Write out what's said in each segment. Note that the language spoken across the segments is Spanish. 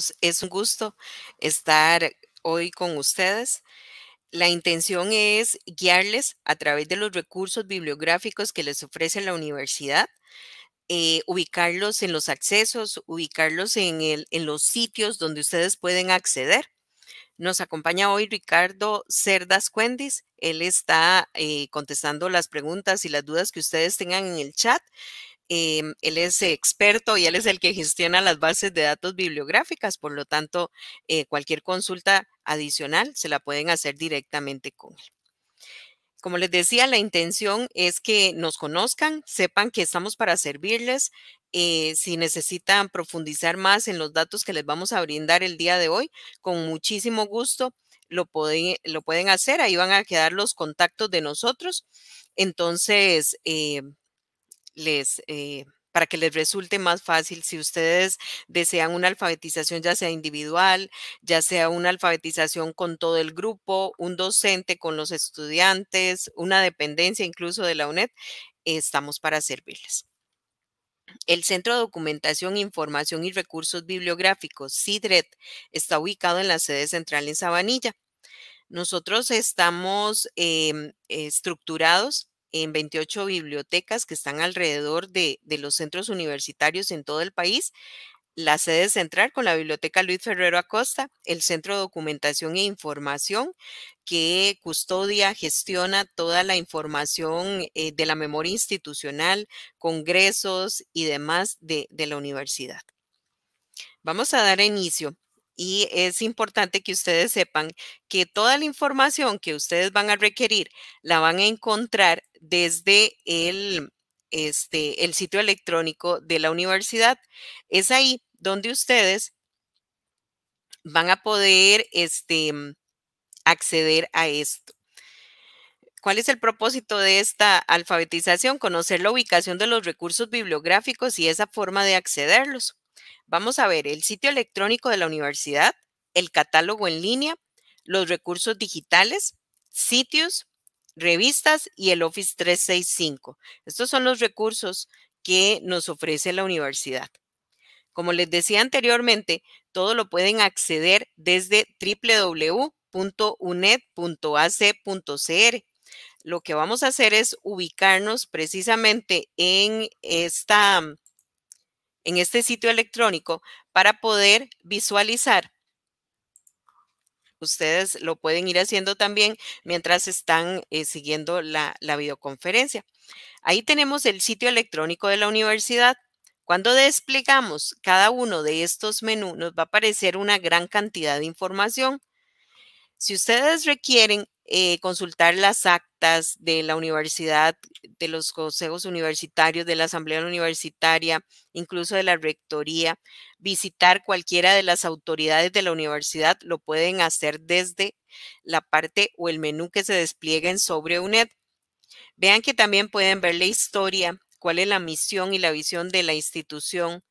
Pues, es un gusto estar hoy con ustedes. La intención es guiarles a través de los recursos bibliográficos que les ofrece la universidad, eh, ubicarlos en los accesos, ubicarlos en, los sitios donde ustedes pueden acceder. Nos acompaña hoy Ricardo Cerdas Cuendis. Él está eh, contestando las preguntas y las dudas que ustedes tengan en el chat Em, él es experto y él es el que gestiona las bases de datos bibliográficas, por lo tanto, eh, cualquier consulta adicional se la pueden hacer directamente con él. Como les decía, la intención es que nos conozcan, sepan que estamos para servirles. Eh, si necesitan profundizar más en los datos que les vamos a brindar el día de hoy, con muchísimo gusto lo pueden hacer. Ahí van a quedar los contactos de nosotros. Entonces, eh, eh, para que les resulte más fácil si ustedes desean una alfabetización ya sea individual, ya sea una alfabetización con todo el grupo, un docente con los estudiantes, una dependencia incluso de la UNED, estamos para servirles. El Centro de Documentación, Información y Recursos Bibliográficos, CIDRET, está ubicado en la sede central en Sabanilla. Nosotros estamos em, estructurados en 28 bibliotecas que están alrededor de, los centros universitarios en todo el país, la sede central con la Biblioteca Luis Ferrero Acosta, el Centro de Documentación e Información, que custodia, gestiona toda la información eh, de la memoria institucional, congresos y demás de, de la universidad. Vamos a dar inicio y es importante que ustedes sepan que toda la información que ustedes van a requerir la van a encontrar desde este, el, sitio electrónico de la universidad. Es ahí donde ustedes van a poder este, acceder a esto. ¿Cuál es el propósito de esta alfabetización? Conocer la ubicación de los recursos bibliográficos y esa forma de accederlos. Vamos a ver el sitio electrónico de la universidad, el catálogo en línea, los recursos digitales, sitios, revistas y el Office 365. Estos son los recursos que nos ofrece la universidad. Como les decía anteriormente, todo lo pueden acceder desde www.unet.ac.cr. Lo que vamos a hacer es ubicarnos precisamente en, esta, en este sitio electrónico para poder visualizar Ustedes lo pueden ir haciendo también mientras están eh, siguiendo la, videoconferencia. Ahí tenemos el sitio electrónico de la universidad. Cuando desplegamos cada uno de estos menús, nos va a aparecer una gran cantidad de información. Si ustedes requieren eh, consultar las actas de la universidad, de los consejos universitarios, de la asamblea universitaria, incluso de la rectoría, visitar cualquiera de las autoridades de la universidad, lo pueden hacer desde la parte o el menú que se desplieguen sobre UNED. Vean que también pueden ver la historia, cuál es la misión y la visión de la institución,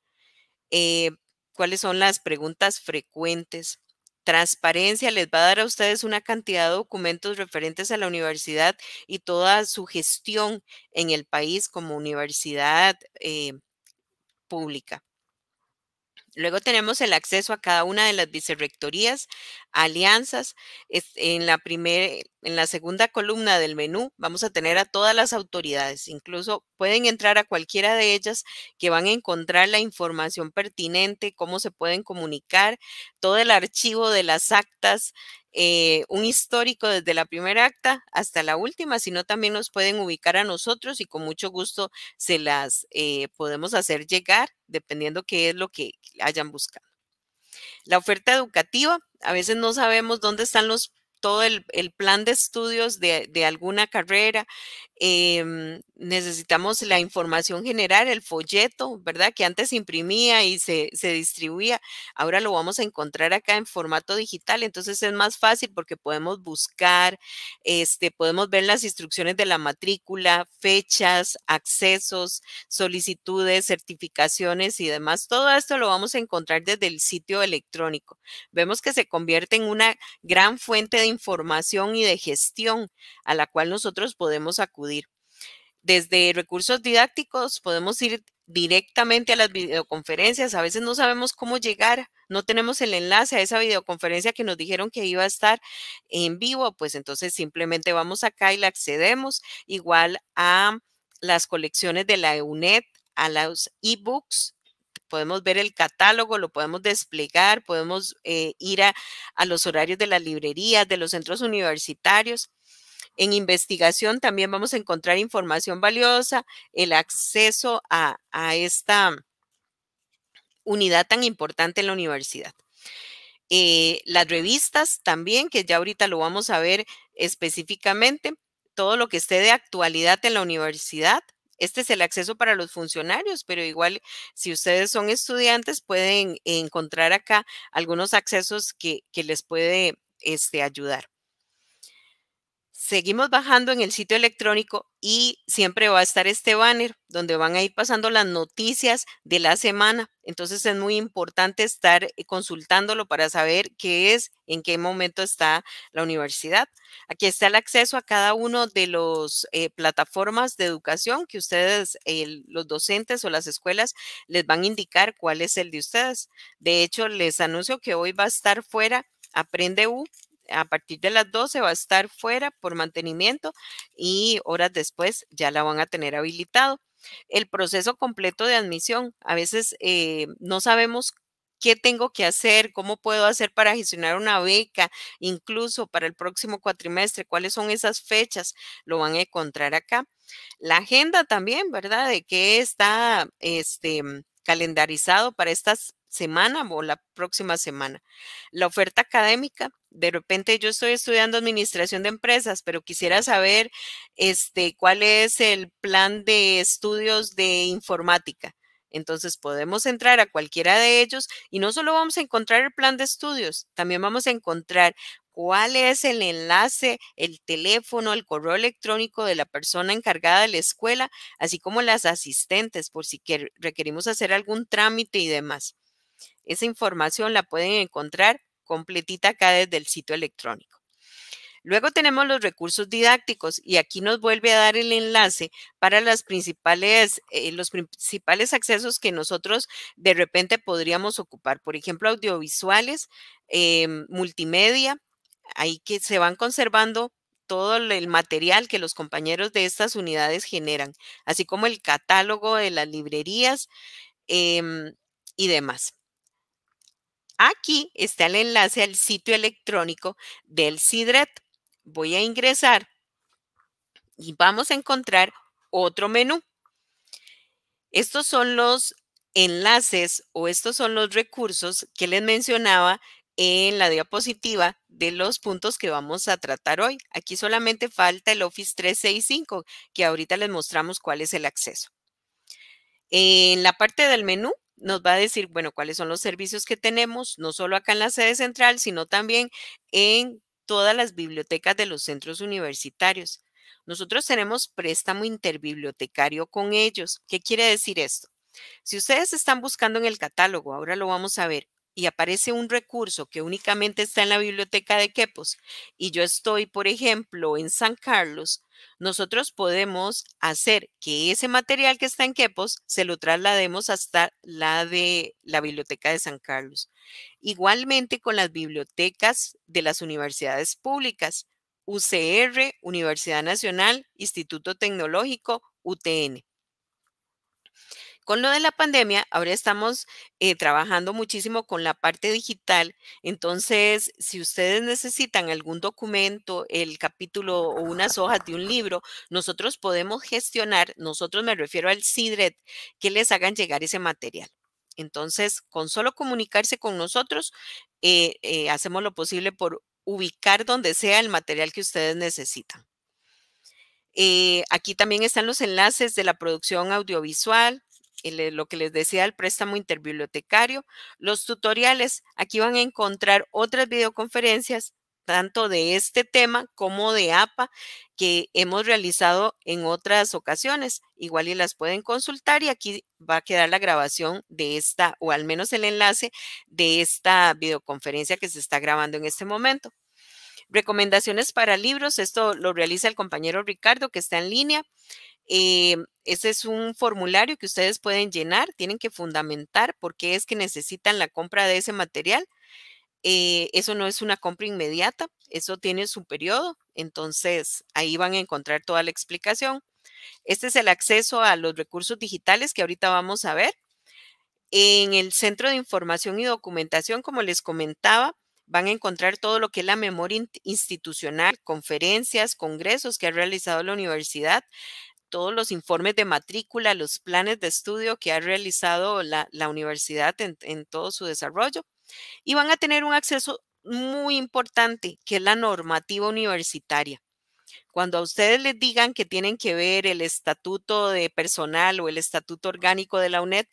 eh, cuáles son las preguntas frecuentes. Transparencia les va a dar a ustedes una cantidad de documentos referentes a la universidad y toda su gestión en el país como universidad eh, pública. Luego tenemos el acceso a cada una de las vicerrectorías, alianzas. En la primera en la segunda columna del menú vamos a tener a todas las autoridades. Incluso pueden entrar a cualquiera de ellas que van a encontrar la información pertinente, cómo se pueden comunicar, todo el archivo de las actas, eh, un histórico desde la primera acta hasta la última, sino también nos pueden ubicar a nosotros y con mucho gusto se las eh, podemos hacer llegar dependiendo qué es lo que hayan buscado. La oferta educativa, a veces no sabemos dónde están los todo el, el plan de estudios de, de, alguna carrera, Em, necesitamos la información general, el folleto, ¿verdad? Que antes se imprimía y se, se, distribuía. Ahora lo vamos a encontrar acá en formato digital, entonces es más fácil porque podemos buscar, este, podemos ver las instrucciones de la matrícula, fechas, accesos, solicitudes, certificaciones y demás. Todo esto lo vamos a encontrar desde el sitio electrónico. Vemos que se convierte en una gran fuente de información y de gestión a la cual nosotros podemos acudir desde recursos didácticos podemos ir directamente a las videoconferencias. A veces no sabemos cómo llegar, no tenemos el enlace a esa videoconferencia que nos dijeron que iba a estar en vivo, pues entonces simplemente vamos acá y la accedemos. Igual a las colecciones de la e UNED, a los ebooks. Podemos ver el catálogo, lo podemos desplegar, podemos eh, ir a, a los horarios de las librerías, de los centros universitarios. En investigación también vamos a encontrar información valiosa, el acceso a, esta unidad tan importante en la universidad. Eh, las revistas también, que ya ahorita lo vamos a ver específicamente, todo lo que esté de actualidad en la universidad. Este es el acceso para los funcionarios, pero igual si ustedes son estudiantes pueden encontrar acá algunos accesos que, que les puede este, ayudar seguimos bajando en el sitio electrónico y siempre va a estar este banner donde van a ir pasando las noticias de la semana. Entonces es muy importante estar eh, consultándolo para saber qué es, en qué momento está la universidad. Aquí está el acceso a cada uno de las eh, plataformas de educación que ustedes, los docentes o las escuelas, les van a indicar cuál es el de ustedes. De hecho, les anuncio que hoy va a estar fuera Aprende U a partir de las 12 va a estar fuera por mantenimiento y horas después ya la van a tener habilitado. El proceso completo de admisión. A veces eh, no sabemos qué tengo que hacer, cómo puedo hacer para gestionar una beca, incluso para el próximo cuatrimestre, cuáles son esas fechas, lo van a encontrar acá. La agenda también, ¿verdad? De qué está este, calendarizado para estas semana o la próxima semana. La oferta académica, de repente yo estoy estudiando administración de empresas, pero quisiera saber este, cuál es el plan de estudios de informática. Entonces podemos entrar a cualquiera de ellos y no solo vamos a encontrar el plan de estudios, también vamos a encontrar cuál es el enlace, el teléfono, el correo electrónico de la persona encargada de la escuela, así como las asistentes por si requerimos hacer algún trámite y demás. Esa información la pueden encontrar completita acá desde el sitio electrónico. Luego tenemos los recursos didácticos y aquí nos vuelve a dar el enlace para las principales, eh, los principales accesos que nosotros de repente podríamos ocupar. Por ejemplo, audiovisuales, eh, multimedia, ahí que se van conservando todo el material que los compañeros de estas unidades generan, así como el catálogo de las librerías em, y demás. Aquí está el enlace al sitio electrónico del CIDRET. Voy a ingresar y vamos a encontrar otro menú. Estos son los enlaces o estos son los recursos que les mencionaba en la diapositiva de los puntos que vamos a tratar hoy. Aquí solamente falta el Office 365, que ahorita les mostramos cuál es el acceso. En la parte del menú nos va a decir, bueno, cuáles son los servicios que tenemos, no solo acá en la sede central, sino también en todas las bibliotecas de los centros universitarios. Nosotros tenemos préstamo interbibliotecario con ellos. ¿Qué quiere decir esto? Si ustedes están buscando en el catálogo, ahora lo vamos a ver, y aparece un recurso que únicamente está en la biblioteca de Quepos y yo estoy, por ejemplo, en San Carlos, nosotros podemos hacer que ese material que está en Quepos se lo traslademos hasta la de la biblioteca de San Carlos. Igualmente con las bibliotecas de las universidades públicas, UCR, Universidad Nacional, Instituto Tecnológico, UTN. Con lo de la pandemia, ahora estamos eh, trabajando muchísimo con la parte digital. Entonces, si ustedes necesitan algún documento, el capítulo o unas hojas de un libro, nosotros podemos gestionar, nosotros me refiero al CIDRET, que les hagan llegar ese material. Entonces, con solo comunicarse con nosotros, eh, eh, hacemos lo posible por ubicar donde sea el material que ustedes necesitan. aquí también están los enlaces de la producción audiovisual, lo que les decía el préstamo interbibliotecario, los tutoriales, aquí van a encontrar otras videoconferencias tanto de este tema como de APA que hemos realizado en otras ocasiones. Igual y las pueden consultar y aquí va a quedar la grabación de esta, o al menos el enlace de esta videoconferencia que se está grabando en este momento. Recomendaciones para libros, esto lo realiza el compañero Ricardo que está en línea. Eh, ese es un formulario que ustedes pueden llenar, tienen que fundamentar por qué es que necesitan la compra de ese material. Eh, eso no es una compra inmediata, eso tiene su periodo, entonces ahí van a encontrar toda la explicación. Este es el acceso a los recursos digitales que ahorita vamos a ver. En el Centro de Información y Documentación, como les comentaba, van a encontrar todo lo que es la memoria institucional, conferencias, congresos que ha realizado la universidad, todos los informes de matrícula, los planes de estudio que ha realizado la, universidad en, todo su desarrollo. Y van a tener un acceso muy importante, que es la normativa universitaria. Cuando a ustedes les digan que tienen que ver el estatuto de personal o el estatuto orgánico de la UNED,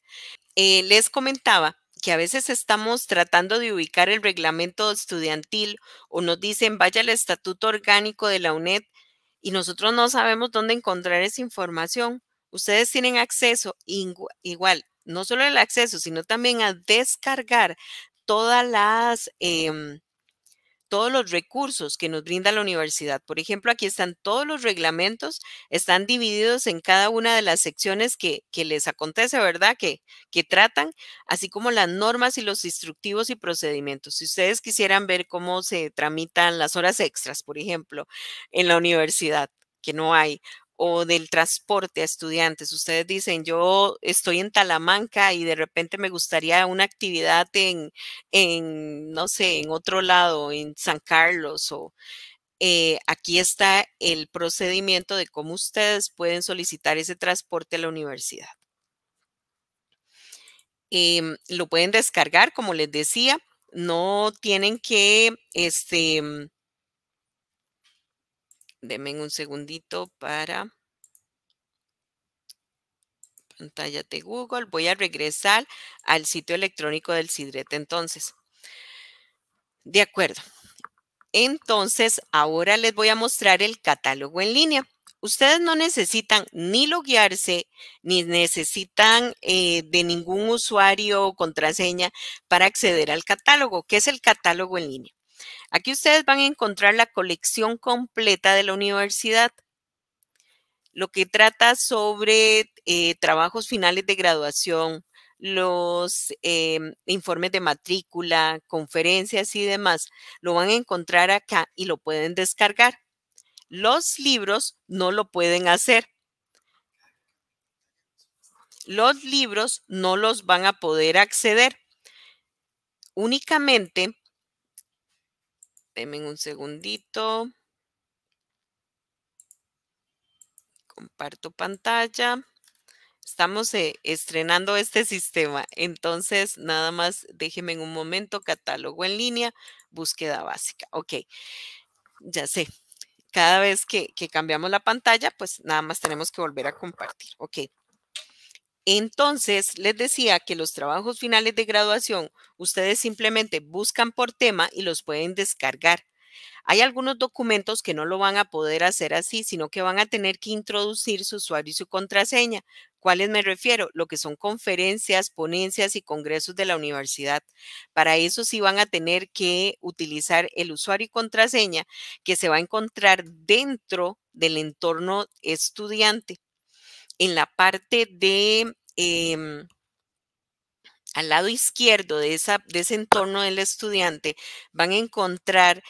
eh, les comentaba que a veces estamos tratando de ubicar el reglamento estudiantil o nos dicen vaya el estatuto orgánico de la UNED y nosotros no sabemos dónde encontrar esa información. Ustedes tienen acceso igual, no solo el acceso, sino también a descargar todas las... Em, todos los recursos que nos brinda la universidad. Por ejemplo, aquí están todos los reglamentos, están divididos en cada una de las secciones que, les acontece, ¿verdad? Que, que tratan, así como las normas y los instructivos y procedimientos. Si ustedes quisieran ver cómo se tramitan las horas extras, por ejemplo, en la universidad, que no hay, o del transporte a estudiantes. Ustedes dicen, yo estoy en Talamanca y de repente me gustaría una actividad en, no sé, en otro lado, en San Carlos o eh, aquí está el procedimiento de cómo ustedes pueden solicitar ese transporte a la universidad. Em, lo pueden descargar, como les decía, no tienen que este, Denme un segundito para pantalla de Google. Voy a regresar al sitio electrónico del CIDRET entonces. De acuerdo. Entonces, ahora les voy a mostrar el catálogo en línea. Ustedes no necesitan ni loguearse, ni necesitan eh, de ningún usuario o contraseña para acceder al catálogo. ¿Qué es el catálogo en línea? Aquí ustedes van a encontrar la colección completa de la universidad, lo que trata sobre eh, trabajos finales de graduación, los em, informes de matrícula, conferencias y demás. Lo van a encontrar acá y lo pueden descargar. Los libros no lo pueden hacer. Los libros no los van a poder acceder. Únicamente Déjenme un segundito. Comparto pantalla. Estamos eh, estrenando este sistema. Entonces, nada más déjenme en un momento catálogo en línea, búsqueda básica. Ok, ya sé. Cada vez que cambiamos la pantalla, pues nada más tenemos que volver a compartir. Ok. Entonces, les decía que los trabajos finales de graduación, ustedes simplemente buscan por tema y los pueden descargar. Hay algunos documentos que no lo van a poder hacer así, sino que van a tener que introducir su usuario y su contraseña. ¿Cuáles me refiero? Lo que son conferencias, ponencias y congresos de la universidad. Para eso sí van a tener que utilizar el usuario y contraseña que se va a encontrar dentro del entorno estudiante en la parte de, em, al lado izquierdo de, ese entorno del estudiante, van a encontrar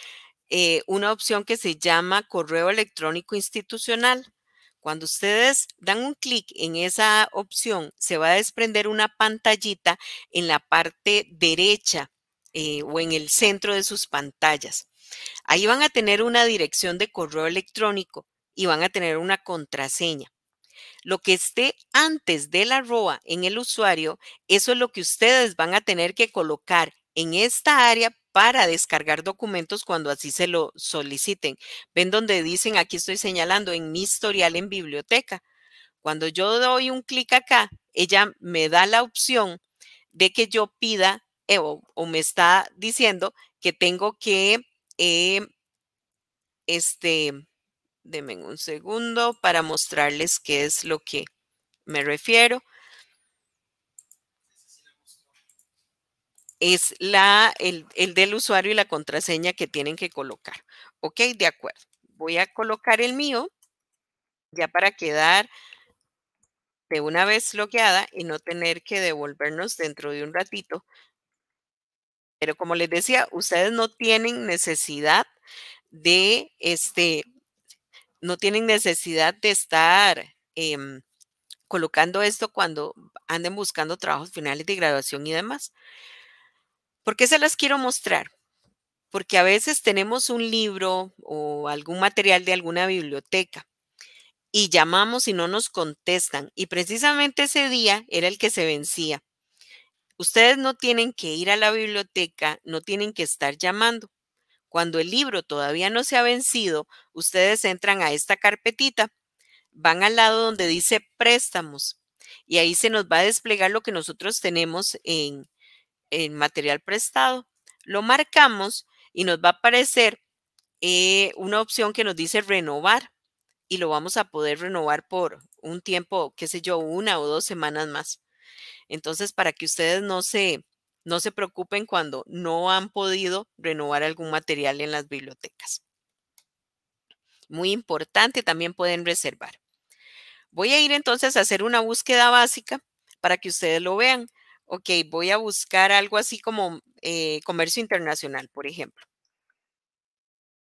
eh, una opción que se llama correo electrónico institucional. Cuando ustedes dan un clic en esa opción, se va a desprender una pantallita en la parte derecha eh, o en el centro de sus pantallas. Ahí van a tener una dirección de correo electrónico y van a tener una contraseña lo que esté antes de la ROA en el usuario, eso es lo que ustedes van a tener que colocar en esta área para descargar documentos cuando así se lo soliciten. Ven donde dicen, aquí estoy señalando en mi historial en biblioteca. Cuando yo doy un clic acá, ella me da la opción de que yo pida eh, o, me está diciendo que tengo que eh, este, Denme un segundo para mostrarles qué es lo que me refiero. Es la, el, el del usuario y la contraseña que tienen que colocar. Ok, de acuerdo. Voy a colocar el mío ya para quedar de una vez bloqueada y no tener que devolvernos dentro de un ratito. Pero como les decía, ustedes no tienen necesidad de este, no tienen necesidad de estar em, colocando esto cuando anden buscando trabajos finales de graduación y demás. ¿Por qué se las quiero mostrar? Porque a veces tenemos un libro o algún material de alguna biblioteca y llamamos y no nos contestan. Y precisamente ese día era el que se vencía. Ustedes no tienen que ir a la biblioteca, no tienen que estar llamando. Cuando el libro todavía no se ha vencido, ustedes entran a esta carpetita, van al lado donde dice préstamos y ahí se nos va a desplegar lo que nosotros tenemos en, material prestado. Lo marcamos y nos va a aparecer eh, una opción que nos dice renovar y lo vamos a poder renovar por un tiempo, qué sé yo, una o dos semanas más. Entonces, para que ustedes no se no se preocupen cuando no han podido renovar algún material en las bibliotecas. Muy importante, también pueden reservar. Voy a ir entonces a hacer una búsqueda básica para que ustedes lo vean. Ok, voy a buscar algo así como eh, comercio internacional, por ejemplo.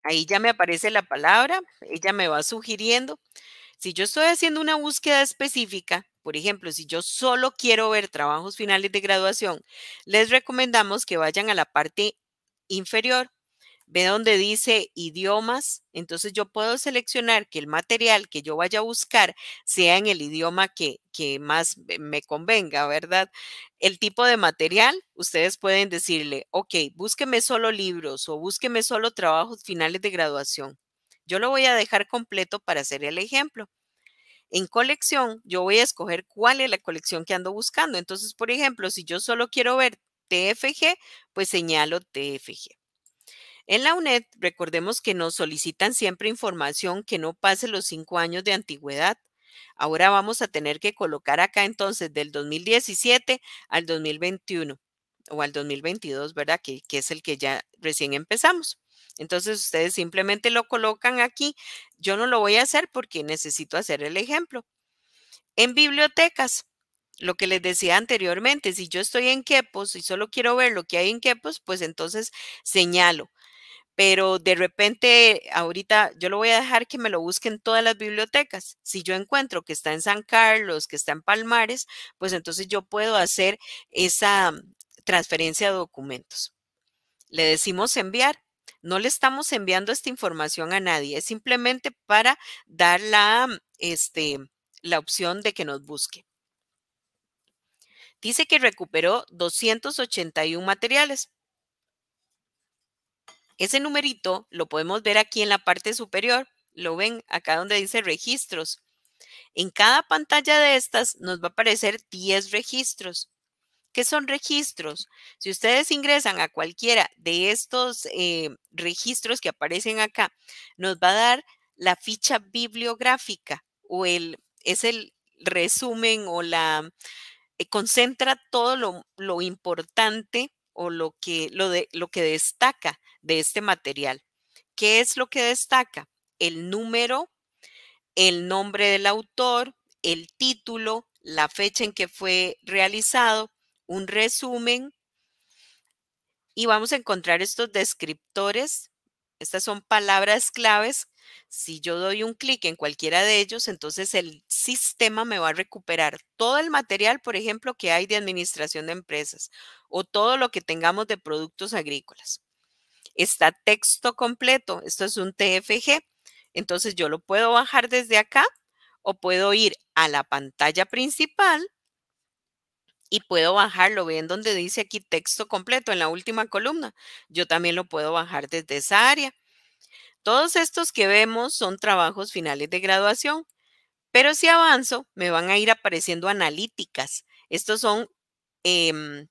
Ahí ya me aparece la palabra, ella me va sugiriendo. Si yo estoy haciendo una búsqueda específica, por ejemplo, si yo solo quiero ver trabajos finales de graduación, les recomendamos que vayan a la parte inferior. Ve donde dice idiomas, entonces yo puedo seleccionar que el material que yo vaya a buscar sea en el idioma que, más me convenga, ¿verdad? El tipo de material, ustedes pueden decirle, ok, búsqueme solo libros o búsqueme solo trabajos finales de graduación. Yo lo voy a dejar completo para hacer el ejemplo en colección, yo voy a escoger cuál es la colección que ando buscando. Entonces, por ejemplo, si yo solo quiero ver TFG, pues señalo TFG. En la UNED, recordemos que nos solicitan siempre información que no pase los cinco años de antigüedad. Ahora vamos a tener que colocar acá entonces del 2017 al 2021 o al 2022, ¿verdad? Que, que es el que ya recién empezamos. Entonces ustedes simplemente lo colocan aquí. Yo no lo voy a hacer porque necesito hacer el ejemplo. En bibliotecas, lo que les decía anteriormente, si yo estoy en Quepos y solo quiero ver lo que hay en Quepos, pues entonces señalo. Pero de repente, ahorita yo lo voy a dejar que me lo busquen todas las bibliotecas. Si yo encuentro que está en San Carlos, que está en Palmares, pues entonces yo puedo hacer esa transferencia de documentos. Le decimos enviar no le estamos enviando esta información a nadie, es simplemente para dar la, mm, este, opción de que nos busque. Dice que recuperó 281 materiales. Ese numerito lo podemos ver aquí en la parte superior. Lo ven acá donde dice registros. En cada pantalla de estas nos va a aparecer 10 registros. ¿Qué son registros? Si ustedes ingresan a cualquiera de estos eh, registros que aparecen acá, nos va a dar la ficha bibliográfica o el, es el resumen o la, eh, concentra todo lo, lo, importante o lo que, lo, de, lo que destaca de este material. ¿Qué es lo que destaca? El número, el nombre del autor, el título, la fecha en que fue realizado, un resumen y vamos a encontrar estos descriptores. Estas son palabras claves. Si yo doy un clic en cualquiera de ellos, entonces el sistema me va a recuperar todo el material, por ejemplo, que hay de administración de empresas o todo lo que tengamos de productos agrícolas. Está texto completo. Esto es un TFG. Entonces yo lo puedo bajar desde acá o puedo ir a la pantalla principal y puedo bajarlo. Ven donde dice aquí texto completo en la última columna. Yo también lo puedo bajar desde esa área. Todos estos que vemos son trabajos finales de graduación, pero si avanzo me van a ir apareciendo analíticas. Estos son em,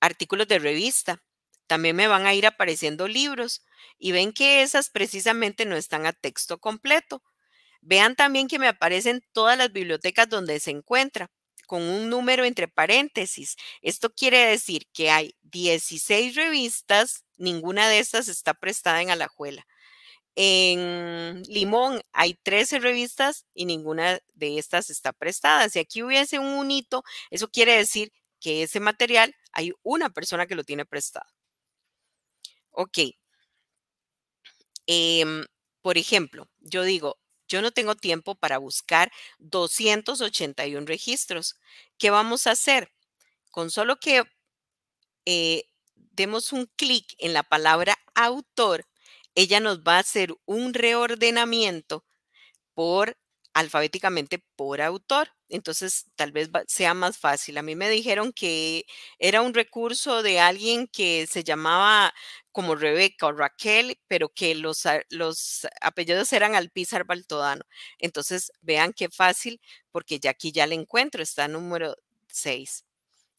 artículos de revista. También me van a ir apareciendo libros y ven que esas precisamente no están a texto completo. Vean también que me aparecen todas las bibliotecas donde se encuentra con un número entre paréntesis. Esto quiere decir que hay 16 revistas, ninguna de estas está prestada en Alajuela. En Limón hay 13 revistas y ninguna de estas está prestada. Si aquí hubiese un unito, eso quiere decir que ese material hay una persona que lo tiene prestado. Ok. Em, por ejemplo, yo digo, yo no tengo tiempo para buscar 281 registros. ¿Qué vamos a hacer? Con solo que eh, demos un clic en la palabra autor, ella nos va a hacer un reordenamiento por alfabéticamente por autor. Entonces, tal vez sea más fácil. A mí me dijeron que era un recurso de alguien que se llamaba como Rebeca o Raquel, pero que los, apellidos eran Alpizar Baltodano. Entonces, vean qué fácil, porque ya aquí ya le encuentro, está número 6.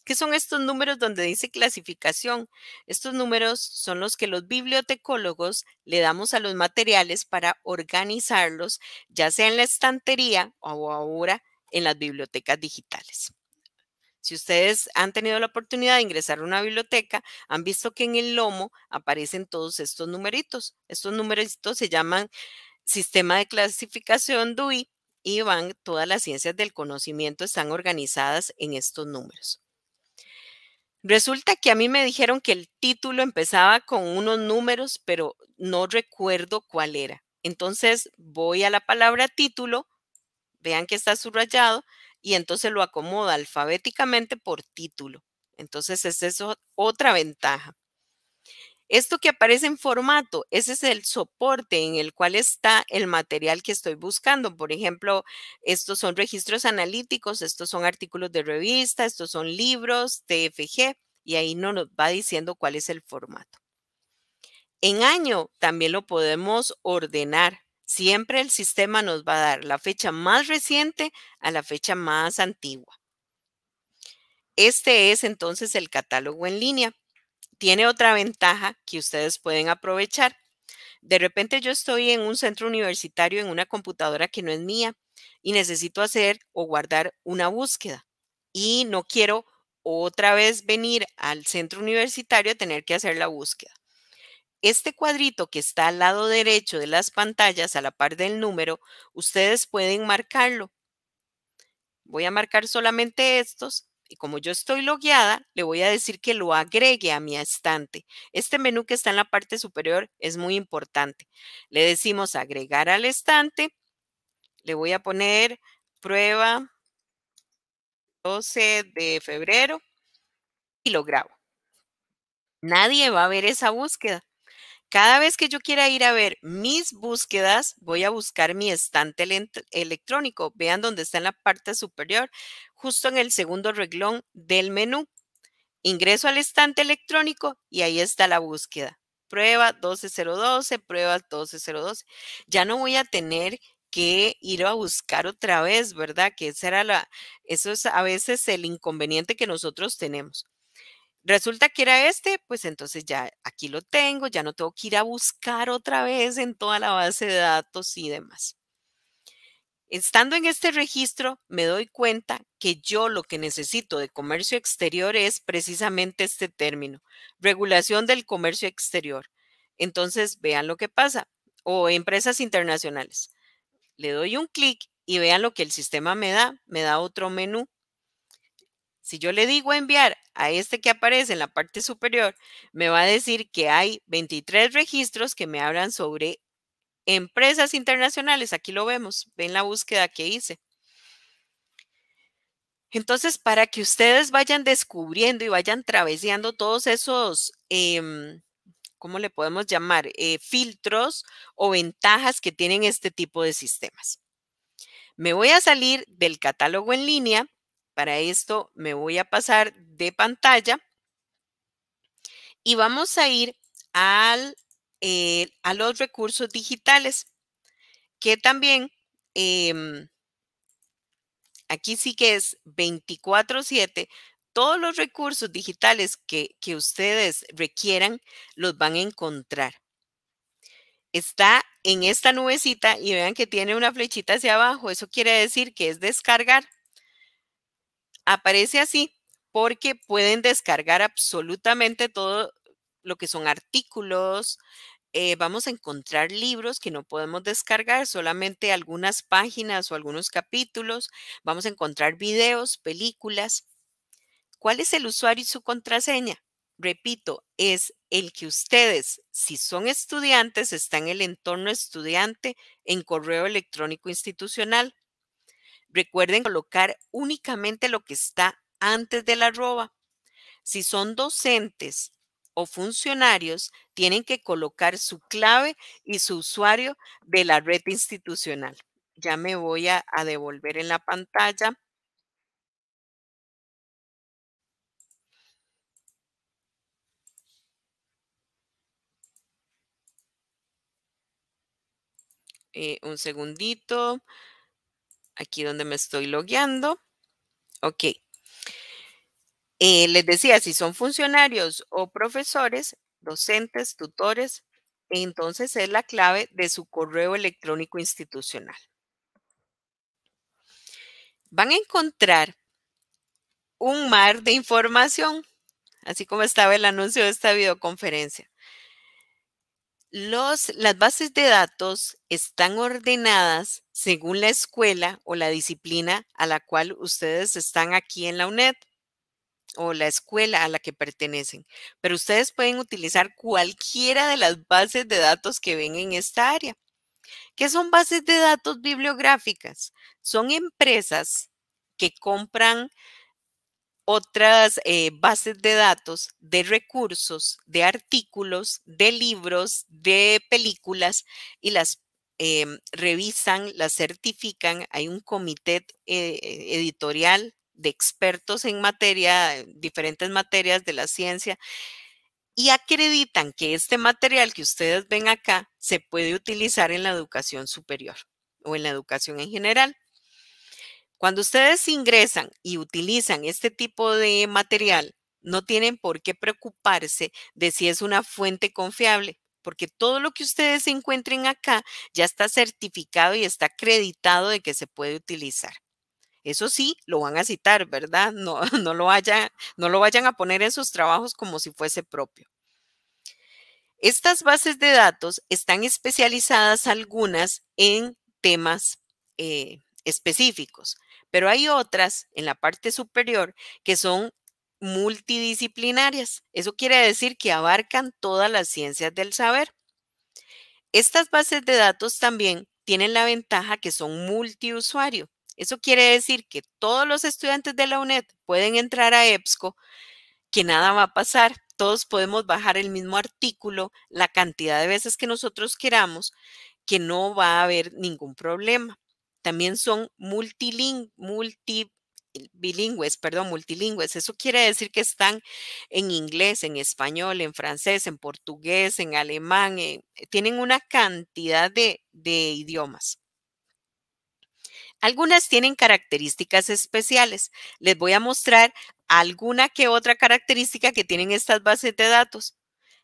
¿Qué son estos números donde dice clasificación? Estos números son los que los bibliotecólogos le damos a los materiales para organizarlos, ya sea en la estantería o ahora en las bibliotecas digitales. Si ustedes han tenido la oportunidad de ingresar a una biblioteca, han visto que en el lomo aparecen todos estos numeritos. Estos numeritos se llaman sistema de clasificación DUI y van todas las ciencias del conocimiento están organizadas en estos números. Resulta que a mí me dijeron que el título empezaba con unos números, pero no recuerdo cuál era. Entonces voy a la palabra título, vean que está subrayado, y entonces lo acomoda alfabéticamente por título. Entonces, esa es otra ventaja. Esto que aparece en formato, ese es el soporte en el cual está el material que estoy buscando. Por ejemplo, estos son registros analíticos, estos son artículos de revista, estos son libros, TFG, y ahí no nos va diciendo cuál es el formato. En año también lo podemos ordenar. Siempre el sistema nos va a dar la fecha más reciente a la fecha más antigua. Este es entonces el catálogo en línea. Tiene otra ventaja que ustedes pueden aprovechar. De repente yo estoy en un centro universitario en una computadora que no es mía y necesito hacer o guardar una búsqueda y no quiero otra vez venir al centro universitario a tener que hacer la búsqueda. Este cuadrito que está al lado derecho de las pantallas, a la par del número, ustedes pueden marcarlo. Voy a marcar solamente estos y como yo estoy logueada, le voy a decir que lo agregue a mi estante. Este menú que está en la parte superior es muy importante. Le decimos agregar al estante. Le voy a poner prueba 12 de febrero y lo grabo. Nadie va a ver esa búsqueda. Cada vez que yo quiera ir a ver mis búsquedas, voy a buscar mi estante electrónico. Vean dónde está en la parte superior, justo en el segundo reglón del menú. Ingreso al estante electrónico y ahí está la búsqueda. Prueba 12012, prueba 12012. Ya no voy a tener que ir a buscar otra vez, ¿verdad? Que era eso es a veces el inconveniente que nosotros tenemos. Resulta que era este, pues entonces ya aquí lo tengo, ya no tengo que ir a buscar otra vez en toda la base de datos y demás. Estando en este registro, me doy cuenta que yo lo que necesito de comercio exterior es precisamente este término, regulación del comercio exterior. Entonces, vean lo que pasa, o empresas internacionales. Le doy un clic y vean lo que el sistema me da, me da otro menú. Si yo le digo enviar a este que aparece en la parte superior, me va a decir que hay 23 registros que me hablan sobre empresas internacionales. Aquí lo vemos, ven la búsqueda que hice. Entonces, para que ustedes vayan descubriendo y vayan traveseando todos esos, em, ¿cómo le podemos llamar? Eh, filtros o ventajas que tienen este tipo de sistemas. Me voy a salir del catálogo en línea para esto me voy a pasar de pantalla y vamos a ir al, eh, a los recursos digitales, que también em, aquí sí que es 24/7. Todos los recursos digitales que, que ustedes requieran los van a encontrar está en esta nubecita y vean que tiene una flechita hacia abajo. Eso quiere decir que es descargar aparece así porque pueden descargar absolutamente todo lo que son artículos. Eh, vamos a encontrar libros que no podemos descargar, solamente algunas páginas o algunos capítulos. Vamos a encontrar videos, películas. ¿Cuál es el usuario y su contraseña? Repito, es el que ustedes, si son estudiantes, están en el entorno estudiante en correo electrónico institucional. Recuerden colocar únicamente lo que está antes de la arroba. Si son docentes o funcionarios, tienen que colocar su clave y su usuario de la red institucional. Ya me voy a, devolver en la pantalla. Eh, un segundito aquí donde me estoy logueando. Ok. Eh, les decía, si son funcionarios o profesores, docentes, tutores, entonces es la clave de su correo electrónico institucional. Van a encontrar un mar de información, así como estaba el anuncio de esta videoconferencia las bases de datos están ordenadas según la escuela o la disciplina a la cual ustedes están aquí en la UNED o la escuela a la que pertenecen. Pero ustedes pueden utilizar cualquiera de las bases de datos que ven en esta área. ¿Qué son bases de datos bibliográficas? Son empresas que compran otras eh, bases de datos, de recursos, de artículos, de libros, de películas y las em, revisan, las certifican. Hay un comité eh, e, editorial de expertos en materia, eh, diferentes materias de la ciencia, y acreditan que este material que ustedes ven acá se puede utilizar en la educación superior o en la educación en general. Cuando ustedes ingresan y utilizan este tipo de material, no tienen por qué preocuparse de si es una fuente confiable, porque todo lo que ustedes encuentren acá ya está certificado y está acreditado de que se puede utilizar. Eso sí, lo van a citar, ¿verdad? No, lo, vayan a poner en sus trabajos como si fuese propio. Estas bases de datos están especializadas algunas en temas eh, específicos pero hay otras en la parte superior que son multidisciplinarias. Eso quiere decir que abarcan todas las ciencias del saber. Estas bases de datos también tienen la ventaja que son multiusuario. Eso quiere decir que todos los estudiantes de la UNED pueden entrar a EBSCO, que nada va a pasar. Todos podemos bajar el mismo artículo la cantidad de veces que nosotros queramos, que no va a haber ningún problema también son multiling, eh, perdón, multilingües. Eso quiere decir que están en inglés, en español, en francés, en portugués, en alemán. Eh, tienen una cantidad de idiomas. Algunas tienen características especiales. Les voy a mostrar alguna que otra característica que tienen estas bases de datos.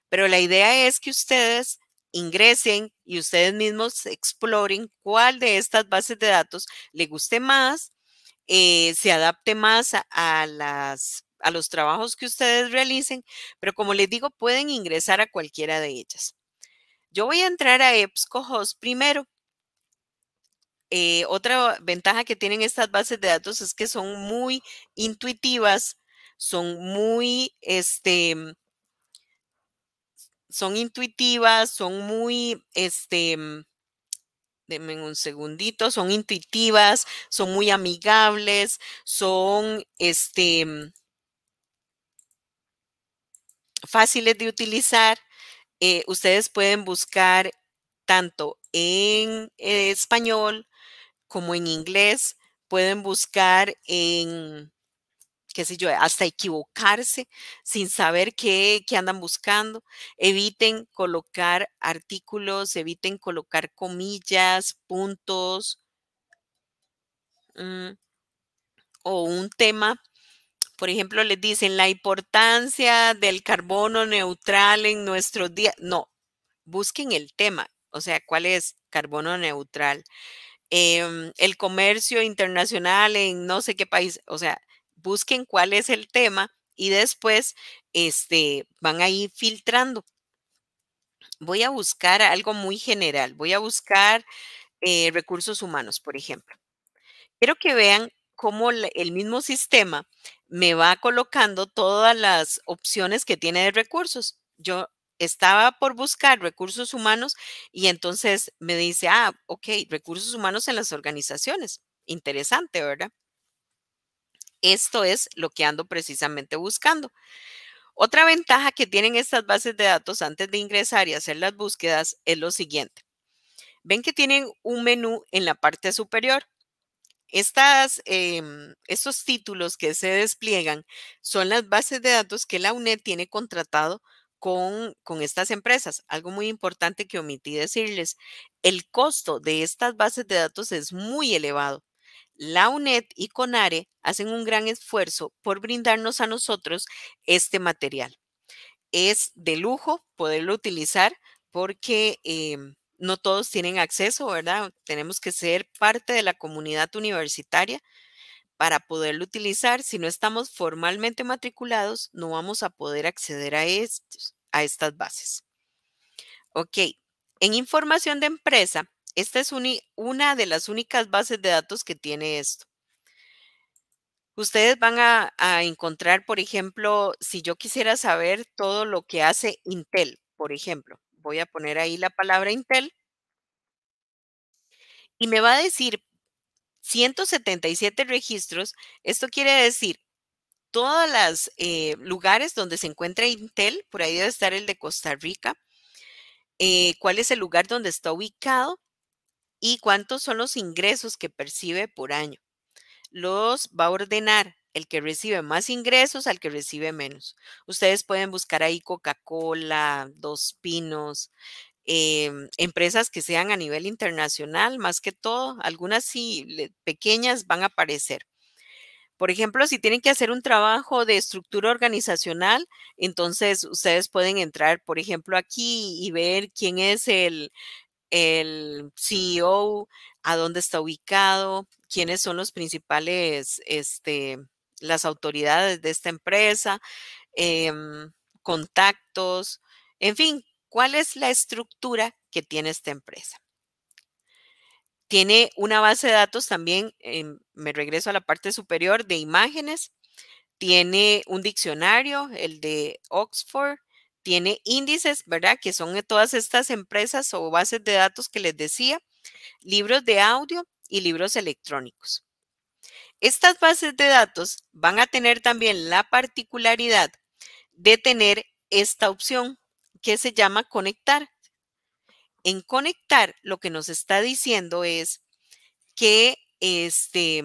Pero la idea es que ustedes ingresen y ustedes mismos exploren cuál de estas bases de datos le guste más, eh, se adapte más a, las a los trabajos que ustedes realicen, pero como les digo, pueden ingresar a cualquiera de ellas. Yo voy a entrar a EBSCOhost primero. Eh, otra ventaja que tienen estas bases de datos es que son muy intuitivas, son muy este, son intuitivas, son muy, este, mm, denme un segundito, son intuitivas, son muy amigables, son, este, mm, fáciles de utilizar. Eh, ustedes pueden buscar tanto en eh, español como en inglés. Pueden buscar en, qué sé yo, hasta equivocarse sin saber qué, andan buscando. Eviten colocar artículos, eviten colocar comillas, puntos mm, o un tema. Por ejemplo, les dicen la importancia del carbono neutral en nuestros días. No, busquen el tema, o sea, cuál es carbono neutral. Em, el comercio internacional en no sé qué país, o sea, busquen cuál es el tema y después este, van a ir filtrando. Voy a buscar algo muy general, voy a buscar eh, recursos humanos, por ejemplo. Quiero que vean cómo el mismo sistema me va colocando todas las opciones que tiene de recursos. Yo estaba por buscar recursos humanos y entonces me dice, ah, ok, recursos humanos en las organizaciones. Interesante, ¿verdad? Esto es lo que ando precisamente buscando. Otra ventaja que tienen estas bases de datos antes de ingresar y hacer las búsquedas es lo siguiente. Ven que tienen un menú en la parte superior. Estas, em, estos títulos que se despliegan son las bases de datos que la UNED tiene contratado con estas empresas. Algo muy importante que omití decirles, el costo de estas bases de datos es muy elevado la UNED y CONARE hacen un gran esfuerzo por brindarnos a nosotros este material. Es de lujo poderlo utilizar porque em, no todos tienen acceso, ¿verdad? Tenemos que ser parte de la comunidad universitaria para poderlo utilizar. Si no estamos formalmente matriculados, no vamos a poder acceder a, estos, a estas bases. Ok, en información de empresa esta es una de las únicas bases de datos que tiene esto. Ustedes van a, encontrar, por ejemplo, si yo quisiera saber todo lo que hace Intel, por ejemplo, voy a poner ahí la palabra Intel y me va a decir 177 registros. Esto quiere decir todos los eh, lugares donde se encuentra Intel, por ahí debe estar el de Costa Rica, eh, cuál es el lugar donde está ubicado, y cuántos son los ingresos que percibe por año. Los va a ordenar el que recibe más ingresos al que recibe menos. Ustedes pueden buscar ahí Coca-Cola, Dos Pinos, em, empresas que sean a nivel internacional, más que todo, algunas sí pequeñas van a aparecer. Por ejemplo, si tienen que hacer un trabajo de estructura organizacional, entonces ustedes pueden entrar, por ejemplo, aquí y ver quién es el, el CEO, a dónde está ubicado, quiénes son los principales, este, las autoridades de esta empresa, em, contactos, en fin, cuál es la estructura que tiene esta empresa. Tiene una base de datos también, em, me regreso a la parte superior, de imágenes. Tiene un diccionario, el de Oxford tiene índices, ¿verdad? Que son eh, todas estas empresas o bases de datos que les decía, libros de audio y libros electrónicos. Estas bases de datos van a tener también la particularidad de tener esta opción que se llama conectar. En conectar lo que nos está diciendo es que este,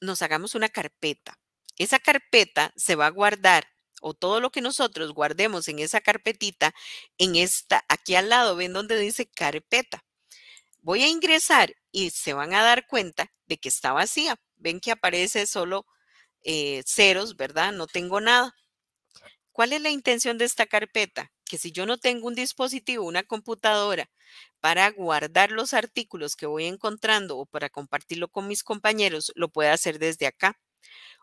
nos hagamos una carpeta. Esa carpeta se va a guardar o todo lo que nosotros guardemos en esa carpetita, en esta, aquí al lado, ven donde dice carpeta. Voy a ingresar y se van a dar cuenta de que está vacía. Ven que aparece solo eh, ceros, ¿verdad? No tengo nada. ¿Cuál es la intención de esta carpeta? Que si yo no tengo un dispositivo, una computadora, para guardar los artículos que voy encontrando o para compartirlo con mis compañeros, lo puedo hacer desde acá.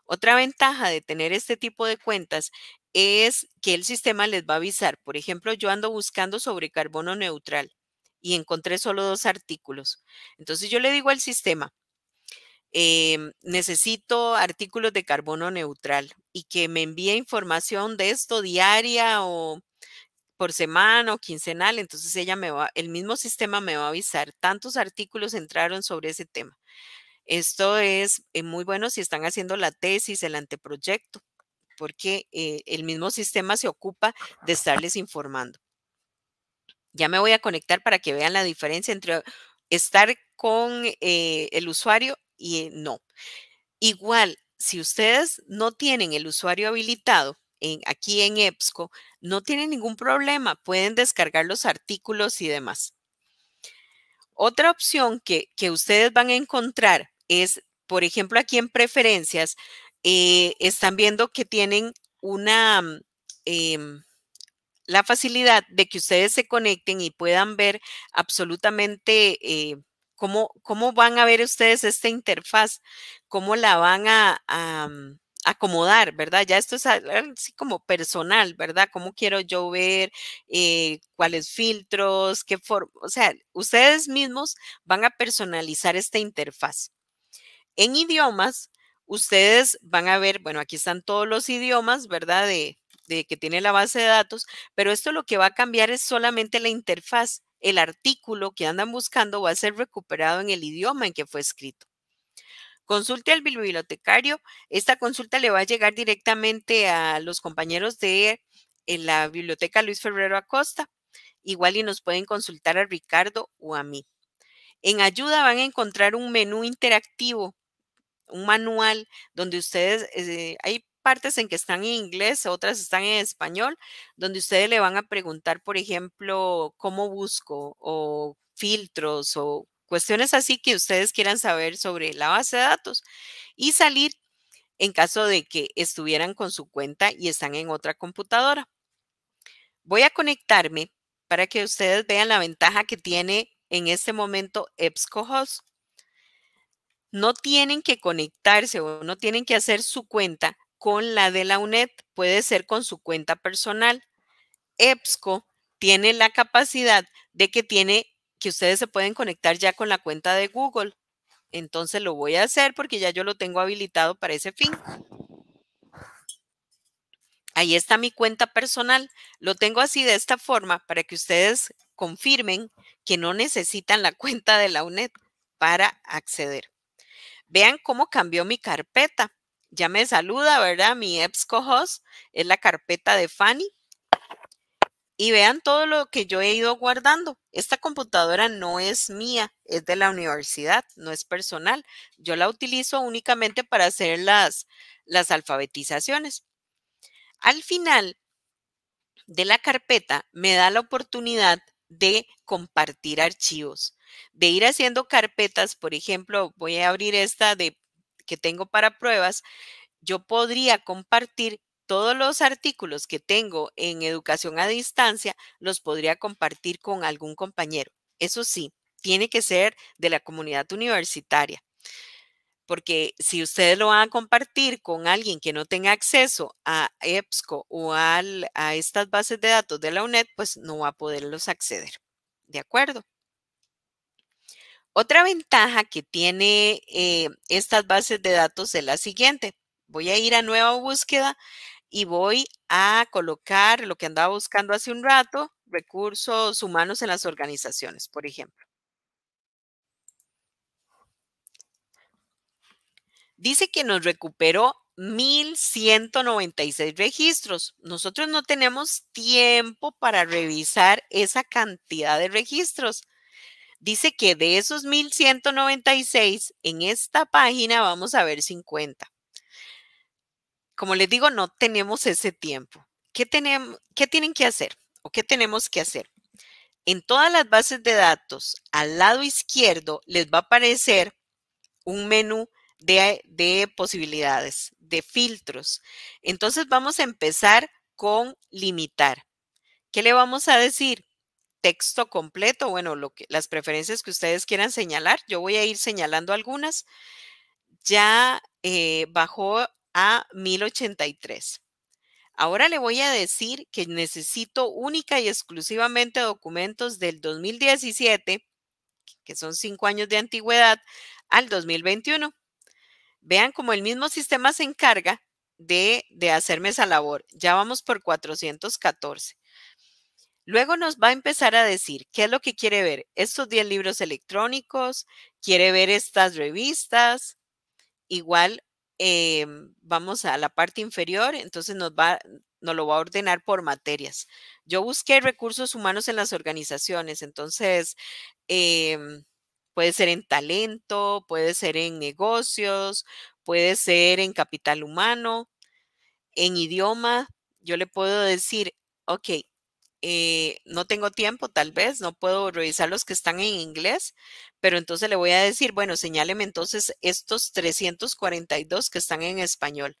Otra ventaja de tener este tipo de cuentas es que el sistema les va a avisar. Por ejemplo, yo ando buscando sobre carbono neutral y encontré solo dos artículos. Entonces yo le digo al sistema, em, necesito artículos de carbono neutral y que me envíe información de esto diaria o por semana o quincenal, entonces ella me va, el mismo sistema me va a avisar, tantos artículos entraron sobre ese tema. Esto es eh, muy bueno si están haciendo la tesis, el anteproyecto, porque eh, el mismo sistema se ocupa de estarles informando. Ya me voy a conectar para que vean la diferencia entre estar con eh, el usuario y no. Igual, si ustedes no tienen el usuario habilitado, aquí en EBSCO, no tienen ningún problema, pueden descargar los artículos y demás. Otra opción que, que ustedes van a encontrar es, por ejemplo, aquí en preferencias, eh, están viendo que tienen una, mm, em, la facilidad de que ustedes se conecten y puedan ver absolutamente eh, cómo, van a ver ustedes esta interfaz, cómo la van a, mm, acomodar, ¿verdad? Ya esto es así como personal, ¿verdad? ¿Cómo quiero yo ver? Eh, ¿Cuáles filtros? ¿Qué forma? O sea, ustedes mismos van a personalizar esta interfaz. En idiomas, ustedes van a ver, bueno, aquí están todos los idiomas, ¿verdad? De, que tiene la base de datos, pero esto lo que va a cambiar es solamente la interfaz. El artículo que andan buscando va a ser recuperado en el idioma en que fue escrito. Consulte al bibliotecario. Esta consulta le va a llegar directamente a los compañeros de la biblioteca Luis Ferrero Acosta. Igual y nos pueden consultar a Ricardo o a mí. En ayuda van a encontrar un menú interactivo un manual donde ustedes, eh, hay partes en que están en inglés, otras están en español, donde ustedes le van a preguntar, por ejemplo, cómo busco o filtros o cuestiones así que ustedes quieran saber sobre la base de datos y salir en caso de que estuvieran con su cuenta y están en otra computadora. Voy a conectarme para que ustedes vean la ventaja que tiene en este momento EBSCOhost no tienen que conectarse o no tienen que hacer su cuenta con la de la UNED, puede ser con su cuenta personal. EBSCO tiene la capacidad de que tiene que ustedes se pueden conectar ya con la cuenta de Google. Entonces lo voy a hacer porque ya yo lo tengo habilitado para ese fin. Ahí está mi cuenta personal. Lo tengo así de esta forma para que ustedes confirmen que no necesitan la cuenta de la UNED para acceder. Vean cómo cambió mi carpeta. Ya me saluda, ¿verdad? Mi EBSCOhost es la carpeta de Fanny. Y vean todo lo que yo he ido guardando. Esta computadora no es mía, es de la universidad, no es personal. Yo la utilizo únicamente para hacer las, las alfabetizaciones. Al final de la carpeta me da la oportunidad de compartir archivos, de ir haciendo carpetas, por ejemplo, voy a abrir esta de que tengo para pruebas, yo podría compartir todos los artículos que tengo en educación a distancia, los podría compartir con algún compañero. Eso sí, tiene que ser de la comunidad universitaria porque si ustedes lo van a compartir con alguien que no tenga acceso a EBSCO o a estas bases de datos de la UNED, pues no va a poderlos acceder. ¿De acuerdo? Otra ventaja que tiene eh, estas bases de datos es la siguiente. Voy a ir a nueva búsqueda y voy a colocar lo que andaba buscando hace un rato, recursos humanos en las organizaciones, por ejemplo. dice que nos recuperó 1.196 registros. Nosotros no tenemos tiempo para revisar esa cantidad de registros. Dice que de esos 1.196, en esta página vamos a ver 50. Como les digo, no tenemos ese tiempo. ¿Qué, tienen que hacer o qué tenemos que hacer? En todas las bases de datos, al lado izquierdo les va a aparecer un menú de, posibilidades, de filtros. Entonces vamos a empezar con limitar. ¿Qué le vamos a decir? Texto completo, bueno, lo que, las preferencias que ustedes quieran señalar. Yo voy a ir señalando algunas. Ya eh, bajó a 1083. Ahora le voy a decir que necesito única y exclusivamente documentos del 2017, que son cinco años de antigüedad, al 2021. Vean cómo el mismo sistema se encarga de, de hacerme esa labor. Ya vamos por 414. Luego nos va a empezar a decir qué es lo que quiere ver. Estos 10 libros electrónicos, quiere ver estas revistas. Igual em, vamos a la parte inferior, entonces nos, va, nos lo va a ordenar por materias. Yo busqué recursos humanos en las organizaciones, entonces eh, Puede ser en talento, puede ser en negocios, puede ser en capital humano, en idioma. Yo le puedo decir, ok, eh, no tengo tiempo tal vez, no puedo revisar los que están en inglés, pero entonces le voy a decir, bueno, señáleme entonces estos 342 que están en español.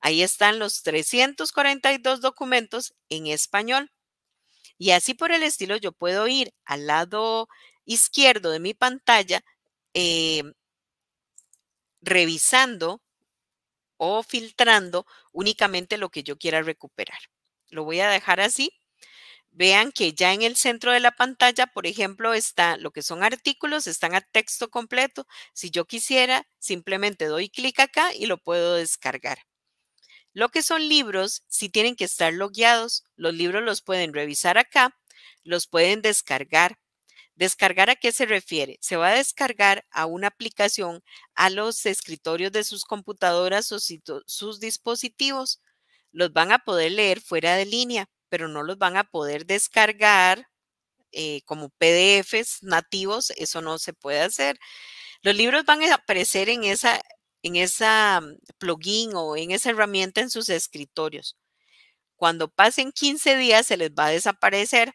Ahí están los 342 documentos en español. Y así por el estilo yo puedo ir al lado izquierdo de mi pantalla eh, revisando o filtrando únicamente lo que yo quiera recuperar. Lo voy a dejar así. Vean que ya en el centro de la pantalla, por ejemplo, está lo que son artículos, están a texto completo. Si yo quisiera, simplemente doy clic acá y lo puedo descargar. Lo que son libros, si tienen que estar logueados. Los libros los pueden revisar acá, los pueden descargar ¿Descargar a qué se refiere? Se va a descargar a una aplicación a los escritorios de sus computadoras o sus dispositivos. Los van a poder leer fuera de línea, pero no los van a poder descargar eh, como PDFs nativos. Eso no se puede hacer. Los libros van a aparecer en esa, en esa mm, plugin o en esa herramienta en sus escritorios. Cuando pasen 15 días se les va a desaparecer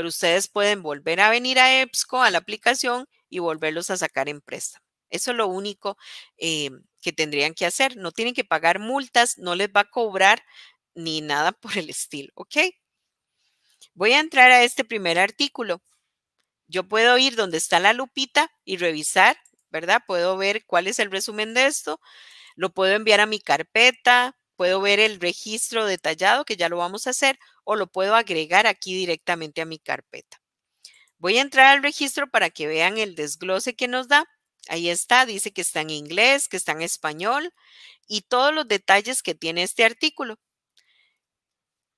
pero ustedes pueden volver a venir a EBSCO, a la aplicación, y volverlos a sacar en presta. Eso es lo único eh, que tendrían que hacer. No tienen que pagar multas, no les va a cobrar ni nada por el estilo, ¿ok? Voy a entrar a este primer artículo. Yo puedo ir donde está la lupita y revisar, ¿verdad? Puedo ver cuál es el resumen de esto. Lo puedo enviar a mi carpeta, Puedo ver el registro detallado, que ya lo vamos a hacer, o lo puedo agregar aquí directamente a mi carpeta. Voy a entrar al registro para que vean el desglose que nos da. Ahí está, dice que está en inglés, que está en español y todos los detalles que tiene este artículo.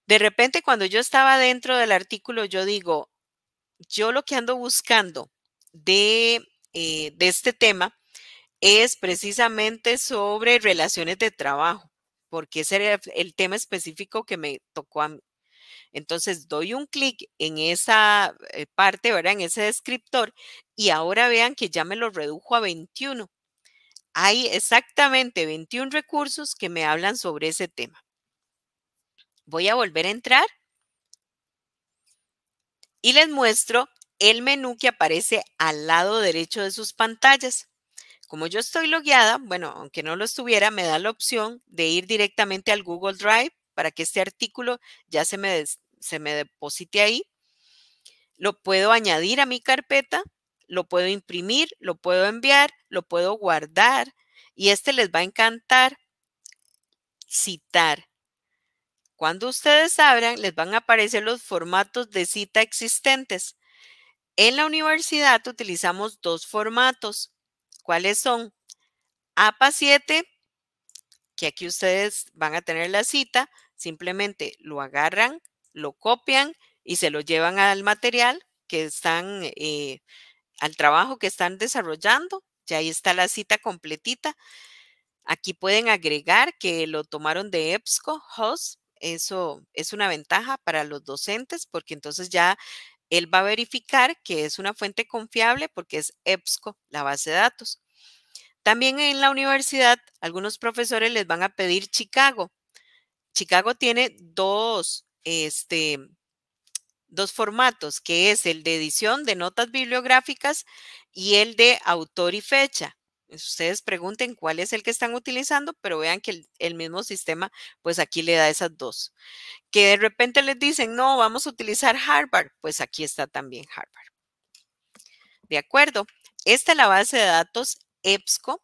De repente, cuando yo estaba dentro del artículo, yo digo, yo lo que ando buscando de, eh, de este tema es precisamente sobre relaciones de trabajo porque ese era el tema específico que me tocó a mí. Entonces doy un clic en esa eh, parte, ¿verdad? En ese descriptor y ahora vean que ya me lo redujo a 21. Hay exactamente 21 recursos que me hablan sobre ese tema. Voy a volver a entrar y les muestro el menú que aparece al lado derecho de sus pantallas. Como yo estoy logueada, bueno, aunque no lo estuviera, me da la opción de ir directamente al Google Drive para que este artículo ya se me, se me deposite ahí. Lo puedo añadir a mi carpeta, lo puedo imprimir, lo puedo enviar, lo puedo guardar y este les va a encantar citar. Cuando ustedes abran, les van a aparecer los formatos de cita existentes. En la universidad utilizamos dos formatos, ¿Cuáles son? APA7, que aquí ustedes van a tener la cita, simplemente lo agarran, lo copian y se lo llevan al material que están, eh, al trabajo que están desarrollando. Ya ahí está la cita completita. Aquí pueden agregar que lo tomaron de EBSCO Eso es una ventaja para los docentes porque entonces ya él va a verificar que es una fuente confiable porque es EBSCO, la base de datos. También en la universidad, algunos profesores les van a pedir Chicago. Chicago tiene dos, este, dos formatos, que es el de edición de notas bibliográficas y el de autor y fecha. Ustedes pregunten cuál es el que están utilizando, pero vean que el, mismo sistema, pues aquí le da esas dos. Que de repente les dicen, no, vamos a utilizar Harvard, pues aquí está también Harvard. De acuerdo, esta es la base de datos EBSCO.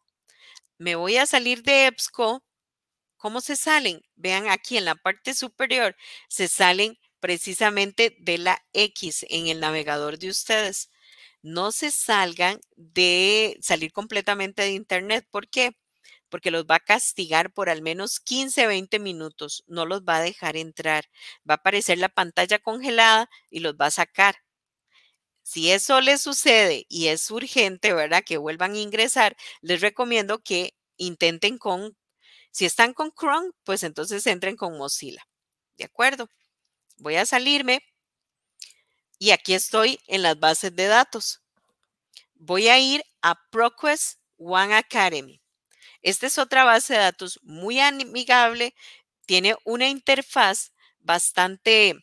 Me voy a salir de EBSCO. ¿Cómo se salen? Vean aquí en la parte superior, se salen precisamente de la X en el navegador de ustedes no se salgan de salir completamente de Internet. ¿Por qué? Porque los va a castigar por al menos 15, 20 minutos. No los va a dejar entrar. Va a aparecer la pantalla congelada y los va a sacar. Si eso les sucede y es urgente, ¿verdad? Que vuelvan a ingresar, les recomiendo que intenten con, si están con Chrome, pues entonces entren con Mozilla. ¿De acuerdo? Voy a salirme y aquí estoy en las bases de datos. Voy a ir a ProQuest One Academy. Esta es otra base de datos muy amigable. Tiene una interfaz bastante...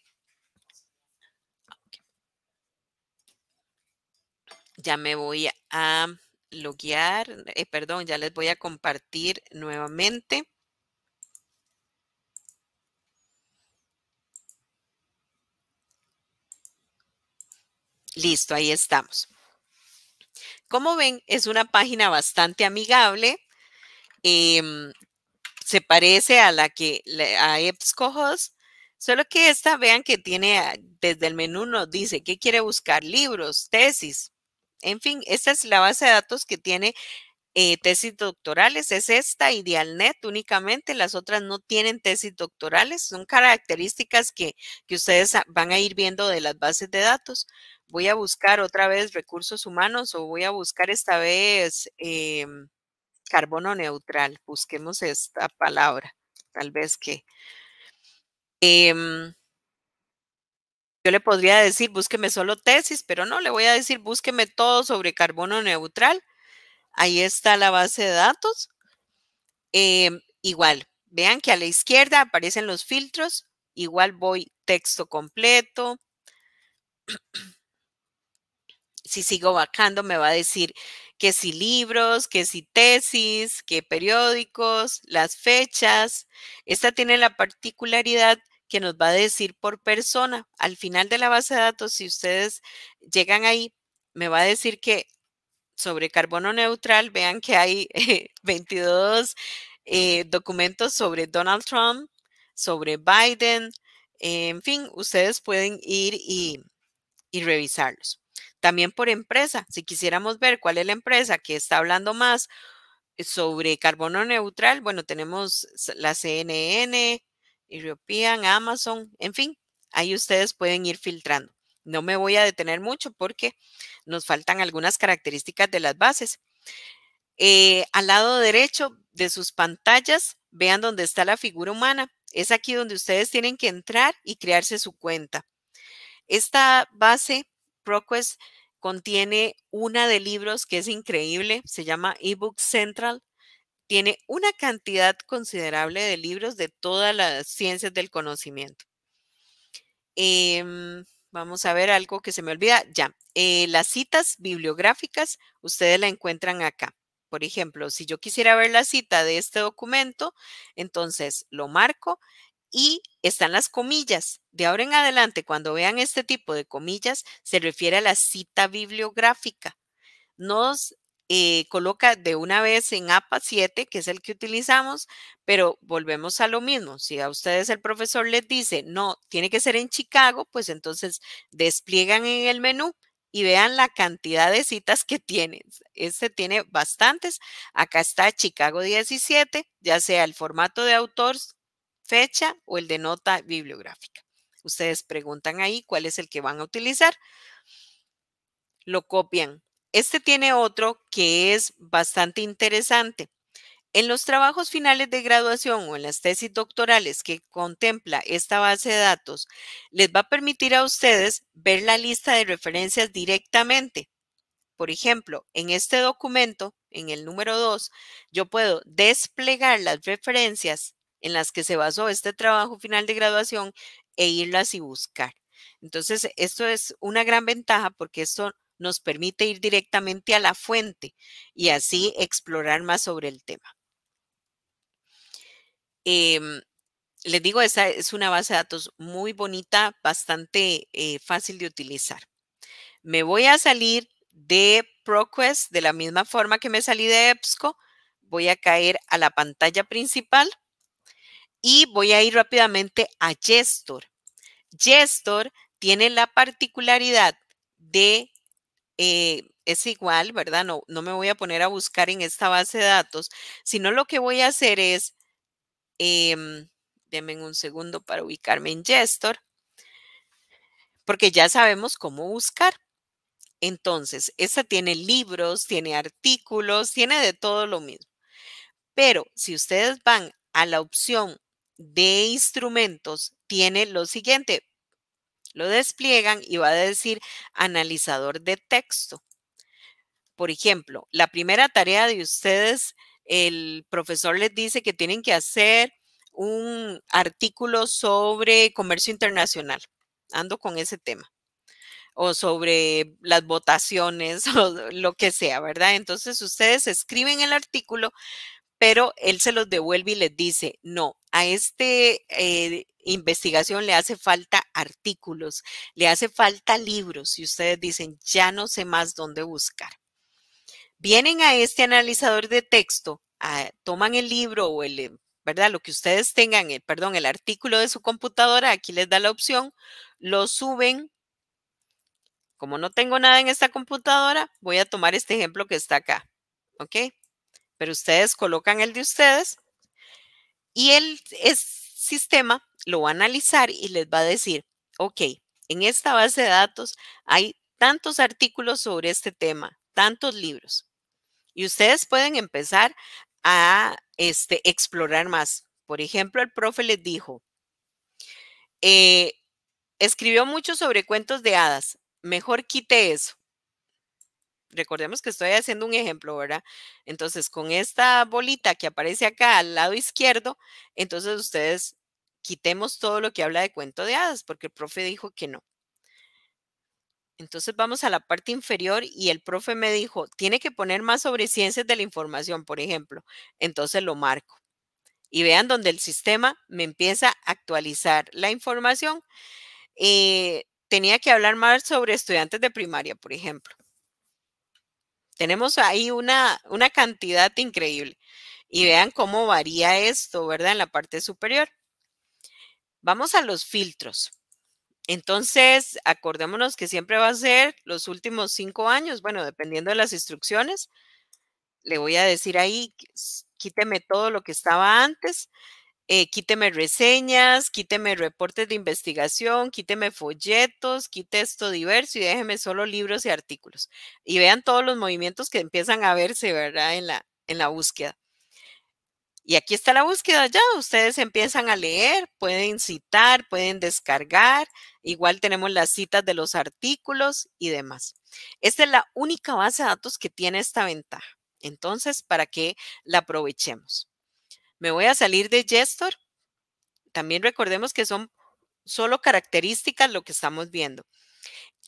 Ya me voy a loguear, eh, perdón, ya les voy a compartir nuevamente. Listo, ahí estamos. Como ven, es una página bastante amigable. Em, se parece a la que a EBSCOhost, solo que esta vean que tiene ah, desde el menú nos dice qué quiere buscar libros, tesis. En fin, esta es la base de datos que tiene eh, tesis doctorales es esta idealnet únicamente, las otras no tienen tesis doctorales, son características que, ustedes ah, van a ir viendo de las bases de datos voy a buscar otra vez recursos humanos o voy a buscar esta vez em, carbono neutral. Busquemos esta palabra, tal vez que... Em, yo le podría decir, búsqueme solo tesis, pero no, le voy a decir, búsqueme todo sobre carbono neutral. Ahí está la base de datos. Em, igual, vean que a la izquierda aparecen los filtros. Igual voy texto completo si sigo vacando, me va a decir que si libros, que si tesis, que periódicos, las fechas. Esta tiene la particularidad que nos va a decir por persona. Al final de la base de datos, si ustedes llegan ahí, me va a decir que sobre carbono neutral, vean que hay 22 eh, eh, documentos sobre Donald Trump, sobre Biden, en fin, ustedes pueden ir y revisarlos. También por empresa, si quisiéramos ver cuál es la empresa que está hablando más sobre carbono neutral, bueno, tenemos la CNN, European, Amazon, en fin, ahí ustedes pueden ir filtrando. No me voy a detener mucho porque nos faltan algunas características de las bases. Eh, al lado derecho de sus pantallas, vean dónde está la figura humana. Es aquí donde ustedes tienen que entrar y crearse su cuenta. Esta base ProQuest contiene una de libros que es increíble, se llama eBook Central. Tiene una cantidad considerable de libros de todas las ciencias del conocimiento. Em, vamos a ver algo que se me olvida. Ya, eh, las citas bibliográficas, ustedes la encuentran acá. Por ejemplo, si yo quisiera ver la cita de este documento, entonces lo marco y están las comillas. De ahora en adelante, cuando vean este tipo de comillas, se refiere a la cita bibliográfica. Nos eh, coloca de una vez en APA 7, que es el que utilizamos, pero volvemos a lo mismo. Si a ustedes el profesor les dice, no, tiene que ser en Chicago, pues entonces despliegan en el menú y vean la cantidad de citas que tienen. Este tiene bastantes. Acá está Chicago 17, ya sea el formato de autores fecha o el de nota bibliográfica. Ustedes preguntan ahí cuál es el que van a utilizar. Lo copian. Este tiene otro que es bastante interesante. En los trabajos finales de graduación o en las tesis doctorales que contempla esta base de datos, les va a permitir a ustedes ver la lista de referencias directamente. Por ejemplo, en este documento, en el número 2, yo puedo desplegar las referencias en las que se basó este trabajo final de graduación e irlas y buscar. Entonces, esto es una gran ventaja porque esto nos permite ir directamente a la fuente y así explorar más sobre el tema. Em, les digo, esa es una base de datos muy bonita, bastante eh, fácil de utilizar. Me voy a salir de ProQuest de la misma forma que me salí de EBSCO. Voy a caer a la pantalla principal y voy a ir rápidamente a Gestor. Gestor tiene la particularidad de, eh, es igual, ¿verdad? No, no me voy a poner a buscar en esta base de datos, sino lo que voy a hacer es, eh, un segundo para ubicarme en Gestor, porque ya sabemos cómo buscar. Entonces, esta tiene libros, tiene artículos, tiene de todo lo mismo. Pero si ustedes van a la opción de instrumentos tiene lo siguiente. Lo despliegan y va a decir analizador de texto. Por ejemplo, la primera tarea de ustedes, el profesor les dice que tienen que hacer un artículo sobre comercio internacional. Ando con ese tema. O sobre las votaciones o lo que sea, ¿verdad? Entonces ustedes escriben el artículo, pero él se los devuelve y les dice, no, a esta eh, investigación le hace falta artículos, le hace falta libros y ustedes dicen, ya no sé más dónde buscar. Vienen a este analizador de texto, ah, toman el libro o el, eh, ¿verdad? Lo que ustedes tengan, el, eh, perdón, el artículo de su computadora, aquí les da la opción, lo suben. Como no tengo nada en esta computadora, voy a tomar este ejemplo que está acá. ¿Ok? pero ustedes colocan el de ustedes y el sistema lo va a analizar y les va a decir, ok, en esta base de datos hay tantos artículos sobre este tema, tantos libros. Y ustedes pueden empezar a este, explorar más. Por ejemplo, el profe les dijo, eh, escribió mucho sobre cuentos de hadas, mejor quite eso recordemos que estoy haciendo un ejemplo, ¿verdad? Entonces, con esta bolita que aparece acá al lado izquierdo, entonces ustedes quitemos todo lo que habla de cuento de hadas, porque el profe dijo que no. Entonces vamos a la parte inferior y el profe me dijo, tiene que poner más sobre ciencias de la información, por ejemplo. Entonces lo marco. Y vean donde el sistema me empieza a actualizar la información. Eh, tenía que hablar más sobre estudiantes de primaria, por ejemplo. Tenemos ahí una, una cantidad increíble. Y vean cómo varía esto, ¿verdad? En la parte superior. Vamos a los filtros. Entonces, acordémonos que siempre va a ser los últimos cinco años, bueno, dependiendo de las instrucciones. Le voy a decir ahí, quíteme todo lo que estaba antes eh, quíteme reseñas, quíteme reportes de investigación, quíteme folletos, quíteme esto diverso y déjeme solo libros y artículos. Y vean todos los movimientos que empiezan a verse, ¿verdad? En la, en la búsqueda. Y aquí está la búsqueda ya, ustedes empiezan a leer, pueden citar, pueden descargar, igual tenemos las citas de los artículos y demás. Esta es la única base de datos que tiene esta ventaja, entonces, para que la aprovechemos. Me voy a salir de gestor. También recordemos que son solo características lo que estamos viendo.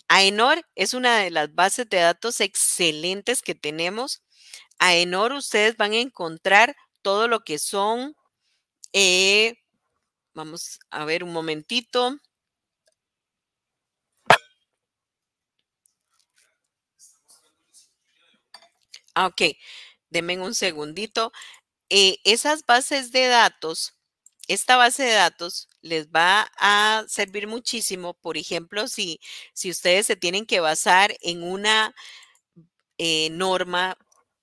AENOR es una de las bases de datos excelentes que tenemos. AENOR ustedes van a encontrar todo lo que son, eh, vamos a ver un momentito. Ah, ok, denme un segundito. Eh, esas bases de datos, esta base de datos les va a servir muchísimo, por ejemplo, si, si ustedes se tienen que basar en una eh, norma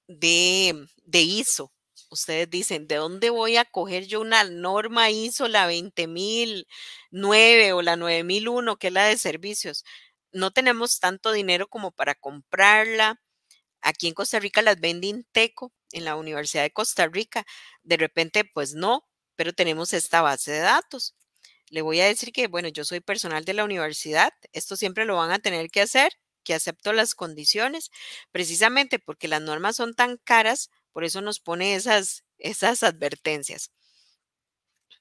de, de ISO. Ustedes dicen, ¿de dónde voy a coger yo una norma ISO, la 2009 o la 9001, que es la de servicios? No tenemos tanto dinero como para comprarla. Aquí en Costa Rica las vende Inteco, en la Universidad de Costa Rica. De repente, pues no, pero tenemos esta base de datos. Le voy a decir que, bueno, yo soy personal de la universidad, esto siempre lo van a tener que hacer, que acepto las condiciones, precisamente porque las normas son tan caras, por eso nos pone esas, esas advertencias.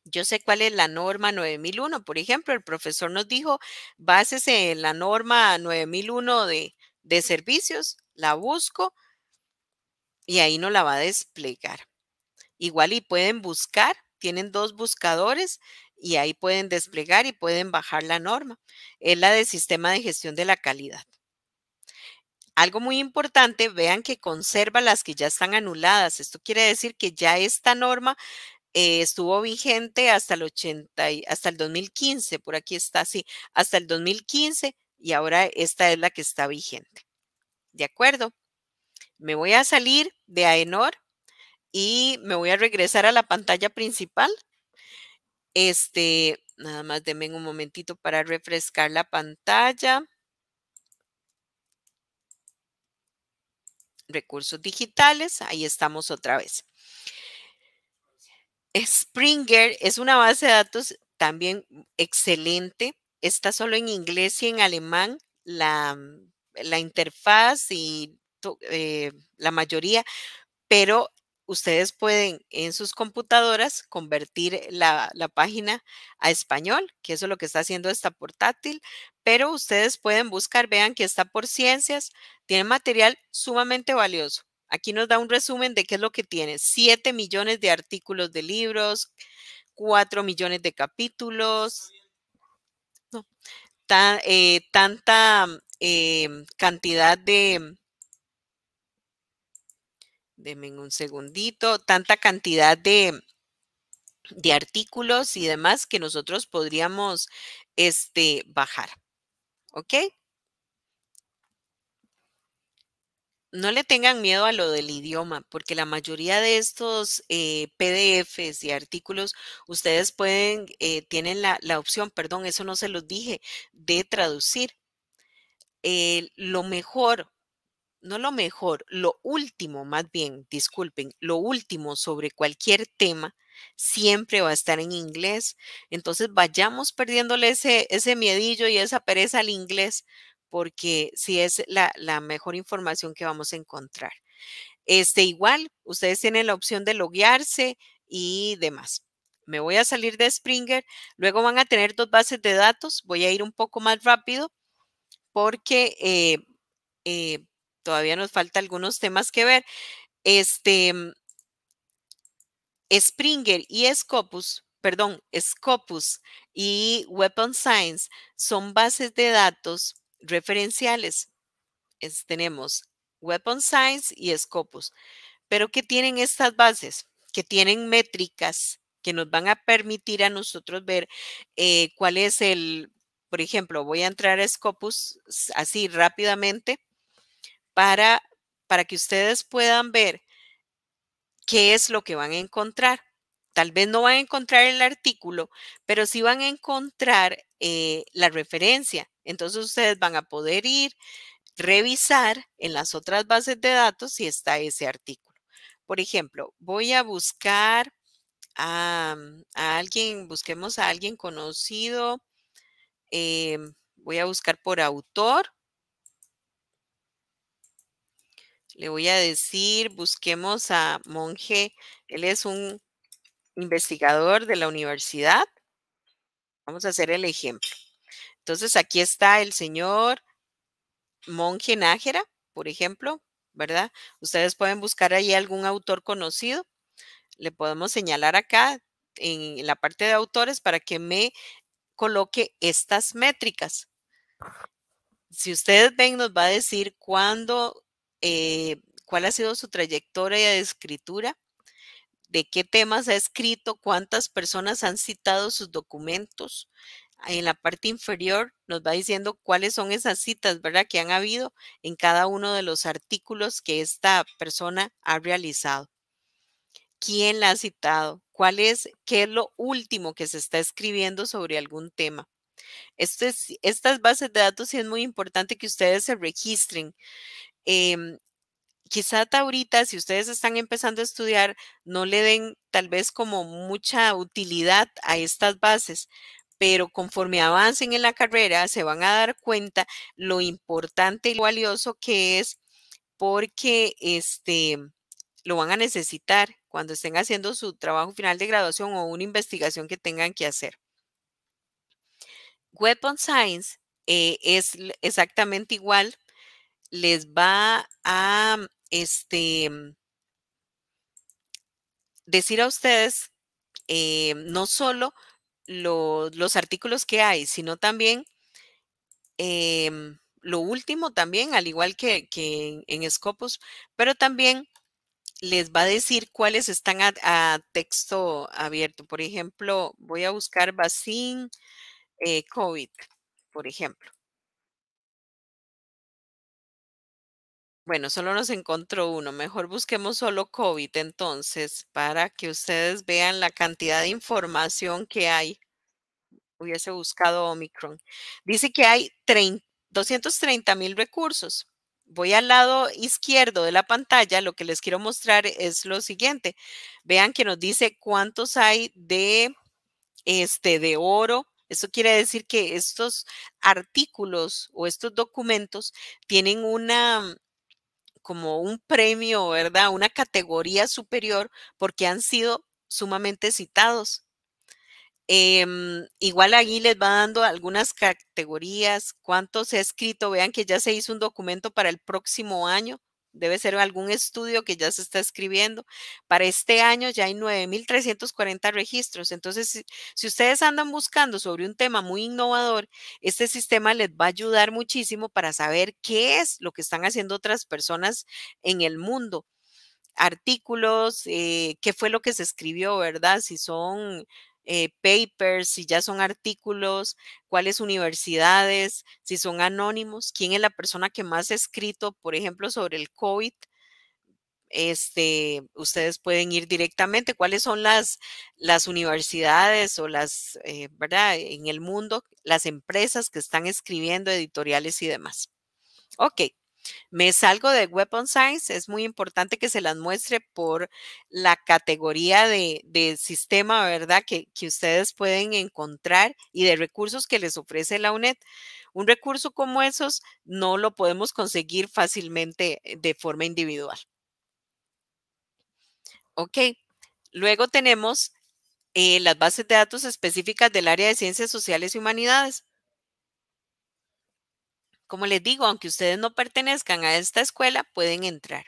Yo sé cuál es la norma 9001, por ejemplo, el profesor nos dijo, bases en la norma 9001 de, de servicios, la busco, y ahí no la va a desplegar. Igual y pueden buscar, tienen dos buscadores y ahí pueden desplegar y pueden bajar la norma. Es la del sistema de gestión de la calidad. Algo muy importante, vean que conserva las que ya están anuladas. Esto quiere decir que ya esta norma eh, estuvo vigente hasta el 80 hasta el 2015, por aquí está así, hasta el 2015 y ahora esta es la que está vigente. ¿De acuerdo? me voy a salir de AENOR y me voy a regresar a la pantalla principal. Este, nada más denme un momentito para refrescar la pantalla. Recursos digitales, ahí estamos otra vez. Springer es una base de datos también excelente. Está solo en inglés y en alemán. La, la interfaz y eh, la mayoría, pero ustedes pueden en sus computadoras convertir la, página a español, que eso es lo que está haciendo esta portátil, pero ustedes pueden buscar, vean que está por ciencias, tiene material sumamente valioso. Aquí nos da un resumen de qué es lo que tiene. 7 millones de artículos de libros, 4 millones de capítulos, eh, tanta eh, cantidad de Denme un segundito. Tanta cantidad de, artículos y demás que nosotros podríamos este, bajar. ¿Ok? no le tengan miedo a lo del idioma, porque la mayoría de estos eh, PDFs y artículos, ustedes pueden, eh, tienen la, opción, perdón, eso no se los dije, de traducir. lo mejor no lo mejor, lo último, más bien, disculpen, lo último sobre cualquier tema siempre va a estar en inglés. Entonces vayamos perdiéndole ese, miedillo y esa pereza al inglés, porque si es la, mejor información que vamos a encontrar. Este, igual, ustedes tienen la opción de loguearse y demás. Me voy a salir de Springer. Luego van a tener dos bases de datos. Voy a ir un poco más rápido porque eh, eh, todavía nos falta algunos temas que ver. Este, mm, Springer y Scopus, perdón, Scopus y Weapon Science son bases de datos referenciales. tenemos Weapon Science y Scopus. Pero ¿qué tienen estas bases? Que tienen métricas que nos van a permitir a nosotros ver eh, cuál es el, por ejemplo, voy a entrar a Scopus así rápidamente para, para que ustedes puedan ver qué es lo que van a encontrar. Tal vez no van a encontrar el artículo, pero sí van a encontrar eh, la referencia. Entonces ustedes van a poder ir, revisar en las otras bases de datos si está ese artículo. Por ejemplo, voy a buscar a, alguien, busquemos a alguien conocido. Em, voy a buscar por autor Le voy a decir, busquemos a Monje. Él es un investigador de la universidad. Vamos a hacer el ejemplo. Entonces, aquí está el señor Monje Nájera, por ejemplo, ¿verdad? Ustedes pueden buscar ahí algún autor conocido. Le podemos señalar acá en la parte de autores para que me coloque estas métricas. Si ustedes ven, nos va a decir cuándo eh, cuál ha sido su trayectoria de escritura, de qué temas ha escrito, cuántas personas han citado sus documentos. En la parte inferior nos va diciendo cuáles son esas citas, ¿verdad? Que han habido en cada uno de los artículos que esta persona ha realizado. ¿Quién la ha citado? ¿Cuál es, qué es lo último que se está escribiendo sobre algún tema? Este estas bases de datos sí es muy importante que ustedes se registren. Eh, quizá ahorita, si ustedes están empezando a estudiar, no le den tal vez como mucha utilidad a estas bases, pero conforme avancen en la carrera se van a dar cuenta lo importante y lo valioso que es porque este, lo van a necesitar cuando estén haciendo su trabajo final de graduación o una investigación que tengan que hacer. Weapon Science eh, es exactamente igual les va a este, mm, decir a ustedes eh, no solo los artículos que hay, sino también em, lo último también, al igual que, en, Scopus, pero también les va a decir cuáles están a, texto abierto. Por ejemplo, voy a buscar vaccine eh, COVID, por ejemplo. Bueno, solo nos encontró uno. Mejor busquemos solo COVID entonces para que ustedes vean la cantidad de información que hay. Hubiese buscado Omicron. Dice que hay 230 mil recursos. Voy al lado izquierdo de la pantalla. Lo que les quiero mostrar es lo siguiente. Vean que nos dice cuántos hay de, este, de oro, eso quiere decir que estos artículos o estos documentos tienen una, como un premio, ¿verdad? Una categoría superior porque han sido sumamente citados. Em, igual ahí les va dando algunas categorías, cuánto se ha escrito, vean que ya se hizo un documento para el próximo año debe ser algún estudio que ya se está escribiendo. Para este año ya hay 9.340 registros. Entonces, si, ustedes andan buscando sobre un tema muy innovador, este sistema les va a ayudar muchísimo para saber qué es lo que están haciendo otras personas en el mundo artículos, eh, qué fue lo que se escribió, ¿verdad? Si son eh, papers, si ya son artículos, cuáles universidades, si son anónimos, quién es la persona que más ha escrito, por ejemplo, sobre el COVID. Este, ustedes pueden ir directamente, cuáles son las, las universidades o las, eh, ¿verdad? En el mundo, las empresas que están escribiendo editoriales y demás. Ok. Me salgo de Weapon Science, es muy importante que se las muestre por la categoría de, sistema, ¿verdad? Que, ustedes pueden encontrar y de recursos que les ofrece la UNED. Un recurso como esos no lo podemos conseguir fácilmente eh, de forma individual. Ok, luego tenemos eh, las bases de datos específicas del área de ciencias sociales y humanidades. Como les digo, aunque ustedes no pertenezcan a esta escuela, pueden entrar.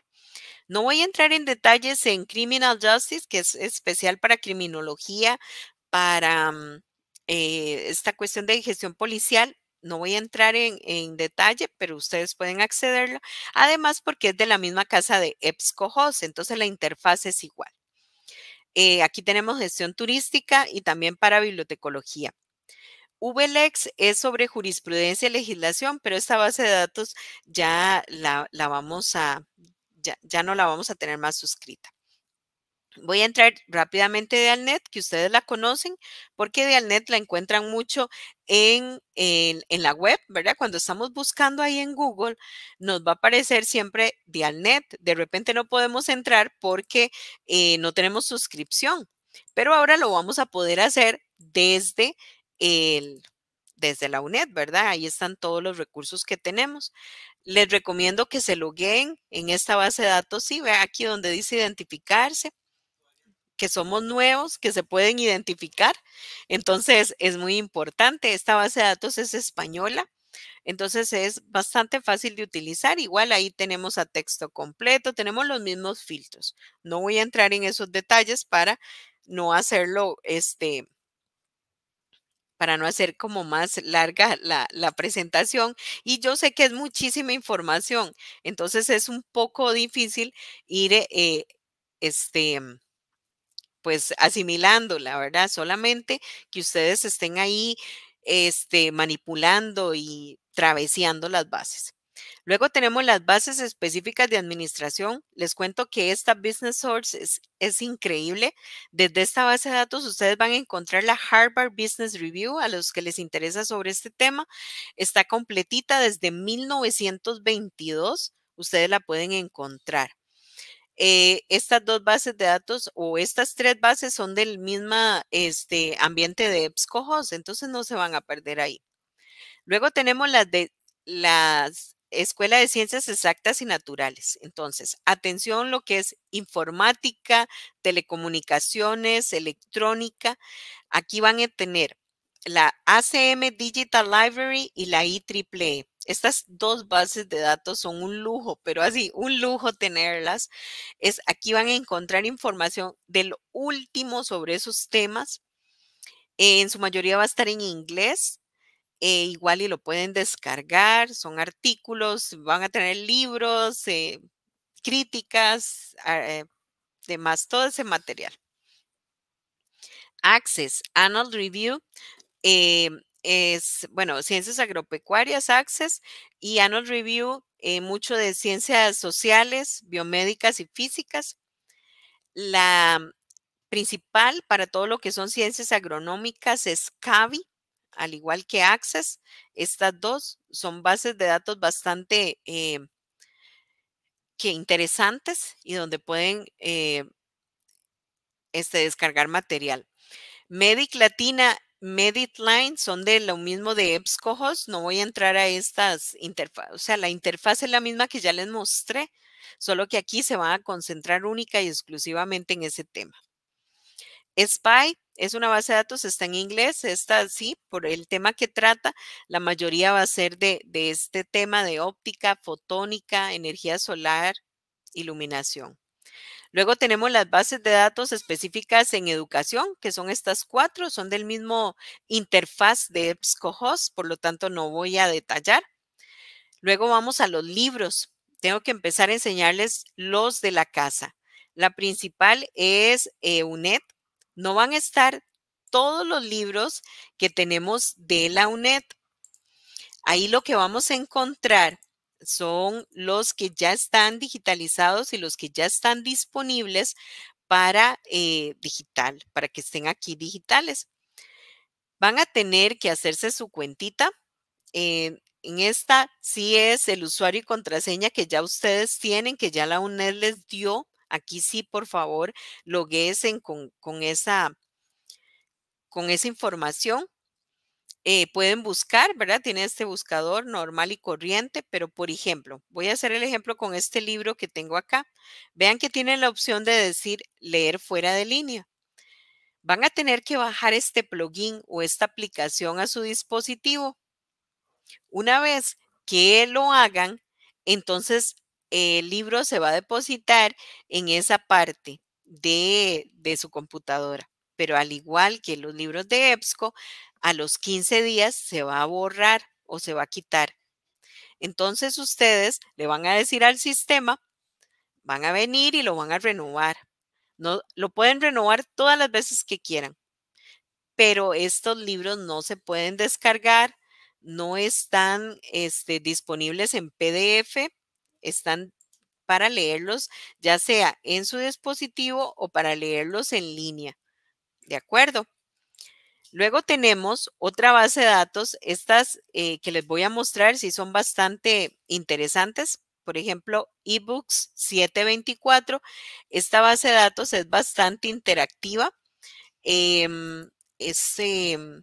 No voy a entrar en detalles en Criminal Justice, que es especial para criminología, para mm, eh, esta cuestión de gestión policial. No voy a entrar en, detalle, pero ustedes pueden accederlo. Además, porque es de la misma casa de epscojos entonces la interfaz es igual. Eh, aquí tenemos gestión turística y también para bibliotecología. VLEX es sobre jurisprudencia y legislación, pero esta base de datos ya la, vamos a, ya, no la vamos a tener más suscrita. Voy a entrar rápidamente de Alnet, que ustedes la conocen, porque de Alnet la encuentran mucho en, la web, ¿verdad? Cuando estamos buscando ahí en Google, nos va a aparecer siempre Dialnet. De repente no podemos entrar porque eh, no tenemos suscripción, pero ahora lo vamos a poder hacer desde el, desde la UNED, ¿verdad? Ahí están todos los recursos que tenemos. Les recomiendo que se loguen en esta base de datos, sí, ve aquí donde dice identificarse, que somos nuevos, que se pueden identificar. Entonces, es muy importante. Esta base de datos es española. Entonces es bastante fácil de utilizar. Igual ahí tenemos a texto completo, tenemos los mismos filtros. No voy a entrar en esos detalles para no hacerlo este, para no hacer como más larga la, presentación. Y yo sé que es muchísima información, entonces es un poco difícil ir, eh, eh, este, pues asimilando, verdad, solamente que ustedes estén ahí este, manipulando y traveseando las bases. Luego tenemos las bases específicas de administración. Les cuento que esta Business Source es, increíble. Desde esta base de datos ustedes van a encontrar la Harvard Business Review a los que les interesa sobre este tema. Está completita desde 1922. Ustedes la pueden encontrar. Eh, estas dos bases de datos o estas tres bases son del mismo este, ambiente de EBSCOhost, entonces no se van a perder ahí. Luego tenemos las de las Escuela de Ciencias Exactas y Naturales. Entonces, atención lo que es informática, telecomunicaciones, electrónica. Aquí van a tener la ACM Digital Library y la IEEE. E. Estas dos bases de datos son un lujo, pero así, un lujo tenerlas. Es, aquí van a encontrar información del último sobre esos temas. En su mayoría va a estar en inglés eh, igual y lo pueden descargar, son artículos, van a tener libros, eh, críticas, ah, eh, demás, todo ese material. Access, Annual Review, es, bueno, Ciencias Agropecuarias, Access y Annual Review, mucho de ciencias sociales, biomédicas y físicas. La principal para todo lo que son ciencias agronómicas es CAVI, al igual que Access, estas dos son bases de datos bastante eh, interesantes y donde pueden eh, este, descargar material. Medic Latina, Medic Line son de lo mismo de EBSCOhost. No voy a entrar a estas interfaces. O sea, la interfaz es la misma que ya les mostré, solo que aquí se va a concentrar única y exclusivamente en ese tema. SPY es una base de datos, está en inglés, está así, por el tema que trata, la mayoría va a ser de, este tema de óptica, fotónica, energía solar, iluminación. Luego tenemos las bases de datos específicas en educación, que son estas cuatro, son del mismo interfaz de EBSCOhost, por lo tanto no voy a detallar. Luego vamos a los libros. Tengo que empezar a enseñarles los de la casa. La principal es Eunet eh, no van a estar todos los libros que tenemos de la UNED. Ahí lo que vamos a encontrar son los que ya están digitalizados y los que ya están disponibles para eh, digital, para que estén aquí digitales. Van a tener que hacerse su cuentita. Eh, en esta sí es el usuario y contraseña que ya ustedes tienen, que ya la UNED les dio Aquí sí, por favor, loguesen con, esa, con esa información. Eh, pueden buscar, ¿verdad? Tiene este buscador normal y corriente, pero por ejemplo, voy a hacer el ejemplo con este libro que tengo acá. Vean que tiene la opción de decir leer fuera de línea van a tener que bajar este plugin o esta aplicación a su dispositivo. Una vez que lo hagan, entonces el libro se va a depositar en esa parte de, su computadora. Pero al igual que los libros de EBSCO, a los 15 días se va a borrar o se va a quitar. Entonces ustedes le van a decir al sistema, van a venir y lo van a renovar. No, lo pueden renovar todas las veces que quieran, pero estos libros no se pueden descargar, no están este, disponibles en PDF están para leerlos, ya sea en su dispositivo o para leerlos en línea. ¿De acuerdo? Luego tenemos otra base de datos, estas eh, que les voy a mostrar si son bastante interesantes. Por ejemplo, eBooks 724. Esta base de datos es bastante interactiva. Em, es em,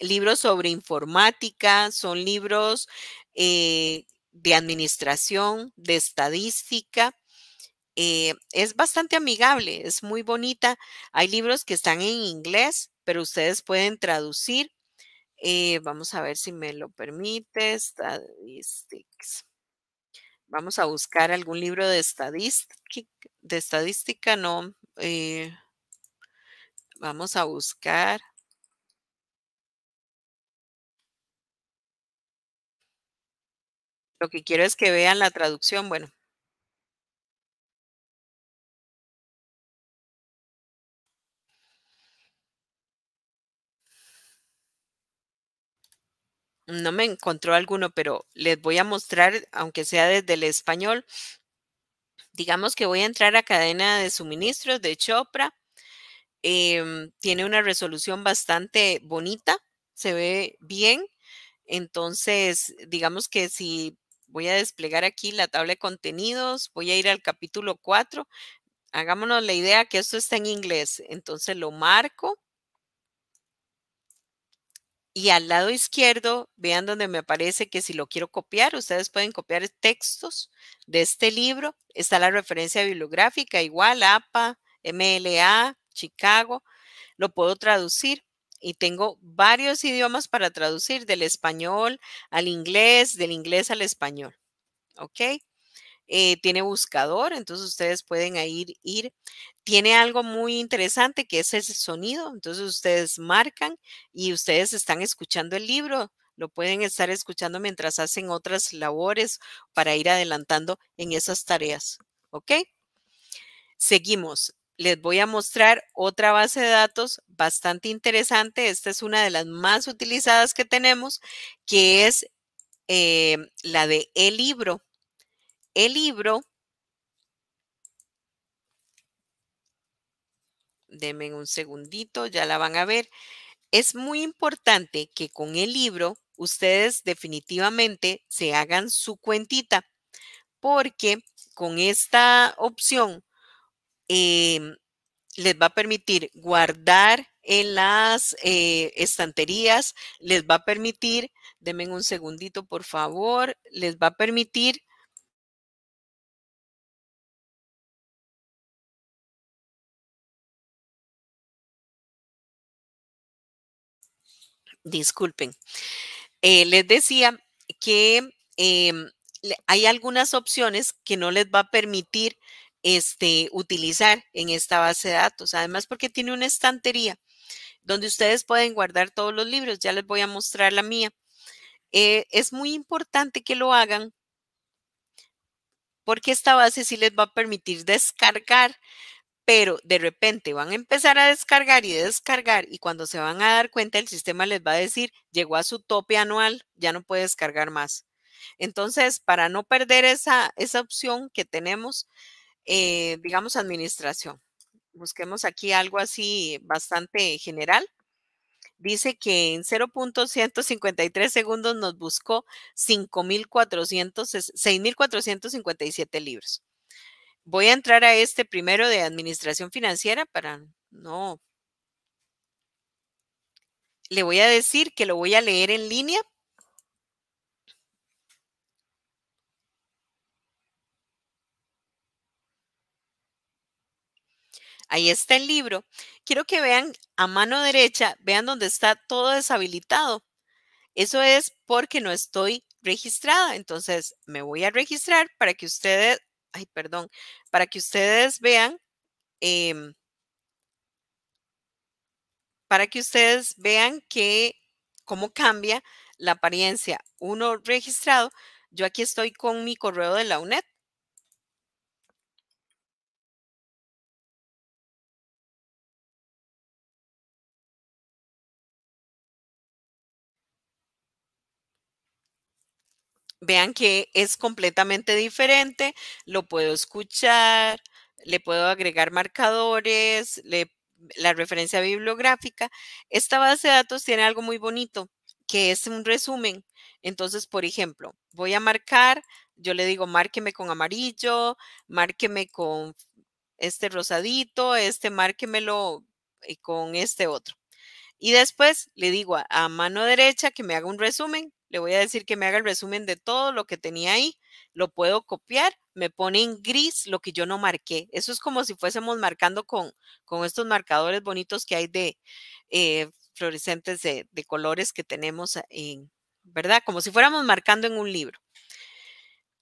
libros sobre informática, son libros eh, de administración, de estadística. Eh, es bastante amigable, es muy bonita. Hay libros que están en inglés, pero ustedes pueden traducir. Eh, vamos a ver si me lo permite. Vamos a buscar algún libro de estadística. De estadística no. Eh, vamos a buscar. Lo que quiero es que vean la traducción. Bueno. No me encontró alguno, pero les voy a mostrar, aunque sea desde el español. Digamos que voy a entrar a cadena de suministros de Chopra. Em, tiene una resolución bastante bonita, se ve bien. Entonces, digamos que si Voy a desplegar aquí la tabla de contenidos, voy a ir al capítulo 4. Hagámonos la idea que esto está en inglés, entonces lo marco. Y al lado izquierdo, vean donde me aparece que si lo quiero copiar, ustedes pueden copiar textos de este libro. Está la referencia bibliográfica, igual, APA, MLA, Chicago. Lo puedo traducir y tengo varios idiomas para traducir del español al inglés, del inglés al español. ¿Ok? Eh, tiene buscador, entonces ustedes pueden ir, ir. Tiene algo muy interesante que es ese sonido, entonces ustedes marcan y ustedes están escuchando el libro, lo pueden estar escuchando mientras hacen otras labores para ir adelantando en esas tareas. ¿Ok? Seguimos les voy a mostrar otra base de datos bastante interesante. Esta es una de las más utilizadas que tenemos, que es eh, la de el libro. El libro, denme un segundito, ya la van a ver. Es muy importante que con el libro ustedes definitivamente se hagan su cuentita, porque con esta opción Em, les va a permitir guardar en las eh, estanterías, les va a permitir, denme un segundito por favor, les va a permitir disculpen. Eh, les decía que em, hay algunas opciones que no les va a permitir este, utilizar en esta base de datos. Además, porque tiene una estantería donde ustedes pueden guardar todos los libros. Ya les voy a mostrar la mía. Eh, es muy importante que lo hagan porque esta base sí les va a permitir descargar, pero de repente van a empezar a descargar y descargar y cuando se van a dar cuenta el sistema les va a decir, llegó a su tope anual, ya no puede descargar más. Entonces, para no perder esa, esa opción que tenemos, eh, digamos, administración. Busquemos aquí algo así bastante general. Dice que en 0.153 segundos nos buscó 6.457 libros. Voy a entrar a este primero de administración financiera para no le voy a decir que lo voy a leer en línea Ahí está el libro. Quiero que vean a mano derecha, vean dónde está todo deshabilitado. Eso es porque no estoy registrada. Entonces me voy a registrar para que ustedes, ay, perdón, para que ustedes vean, em, para que ustedes vean que cómo cambia la apariencia. Uno registrado, yo aquí estoy con mi correo de la UNED. Vean que es completamente diferente, lo puedo escuchar, le puedo agregar marcadores, la referencia bibliográfica. Esta base de datos tiene algo muy bonito, que es un resumen. Entonces, por ejemplo, voy a marcar, yo le digo, márqueme con amarillo, márqueme con este rosadito, este márquemelo eh, con este otro. Y después le digo a mano derecha que me haga un resumen le voy a decir que me haga el resumen de todo lo que tenía ahí, lo puedo copiar, me pone en gris lo que yo no marqué. Eso es como si fuésemos marcando con, con estos marcadores bonitos que hay de eh, fluorescentes de, colores que tenemos, en, ¿verdad? Como si fuéramos marcando en un libro.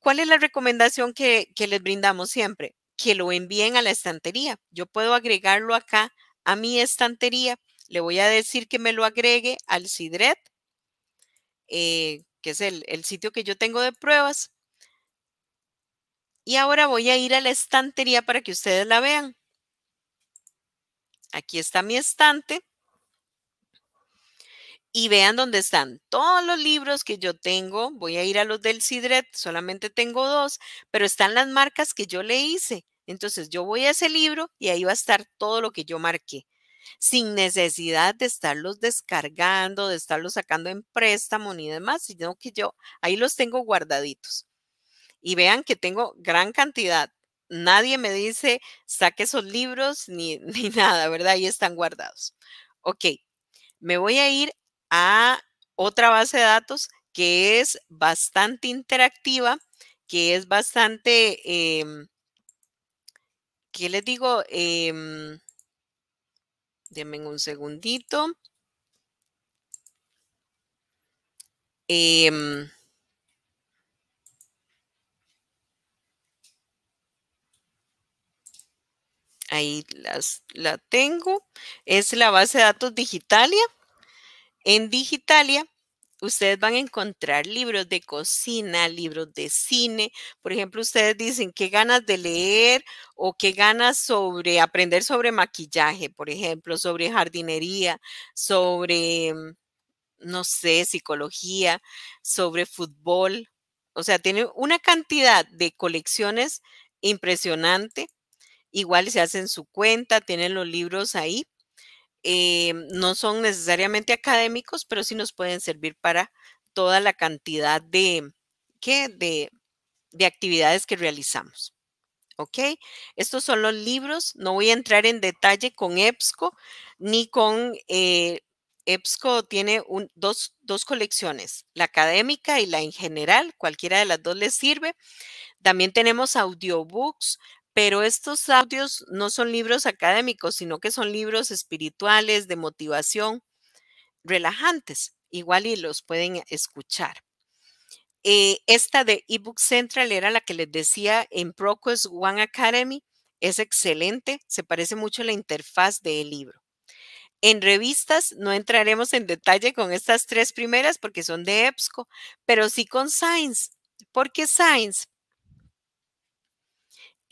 ¿Cuál es la recomendación que, que les brindamos siempre? Que lo envíen a la estantería. Yo puedo agregarlo acá a mi estantería. Le voy a decir que me lo agregue al CIDRET eh, que es el, el sitio que yo tengo de pruebas. Y ahora voy a ir a la estantería para que ustedes la vean. Aquí está mi estante. Y vean dónde están todos los libros que yo tengo. Voy a ir a los del CIDRET, solamente tengo dos, pero están las marcas que yo le hice. Entonces yo voy a ese libro y ahí va a estar todo lo que yo marqué sin necesidad de estarlos descargando, de estarlos sacando en préstamo ni demás, sino que yo ahí los tengo guardaditos. Y vean que tengo gran cantidad. Nadie me dice, saque esos libros ni, nada, ¿verdad? Ahí están guardados. Ok, me voy a ir a otra base de datos que es bastante interactiva, que es bastante, em, ¿qué les digo? Em, Denme un segundito. Eh, ahí las, la tengo. Es la base de datos Digitalia. En Digitalia ustedes van a encontrar libros de cocina, libros de cine. Por ejemplo, ustedes dicen qué ganas de leer o qué ganas sobre aprender sobre maquillaje, por ejemplo, sobre jardinería, sobre, mm, no sé, psicología, sobre fútbol. O sea, tiene una cantidad de colecciones impresionante. Igual se hacen su cuenta, tienen los libros ahí. Eh, no son necesariamente académicos, pero sí nos pueden servir para toda la cantidad de, de, actividades que realizamos. ¿ok? Estos son los libros. No voy a entrar en detalle con EBSCO ni con... EBSCO eh, tiene dos, dos, colecciones, la académica y la en general, cualquiera de las dos les sirve. También tenemos audiobooks, pero estos audios no son libros académicos, sino que son libros espirituales, de motivación, relajantes, igual y los pueden e, escuchar. Eh, esta de eBook Central era la que les decía en ProQuest One Academy, es excelente, se parece mucho a la interfaz del libro. En revistas no entraremos en detalle con estas tres primeras porque son de EBSCO, pero sí con Science, porque Science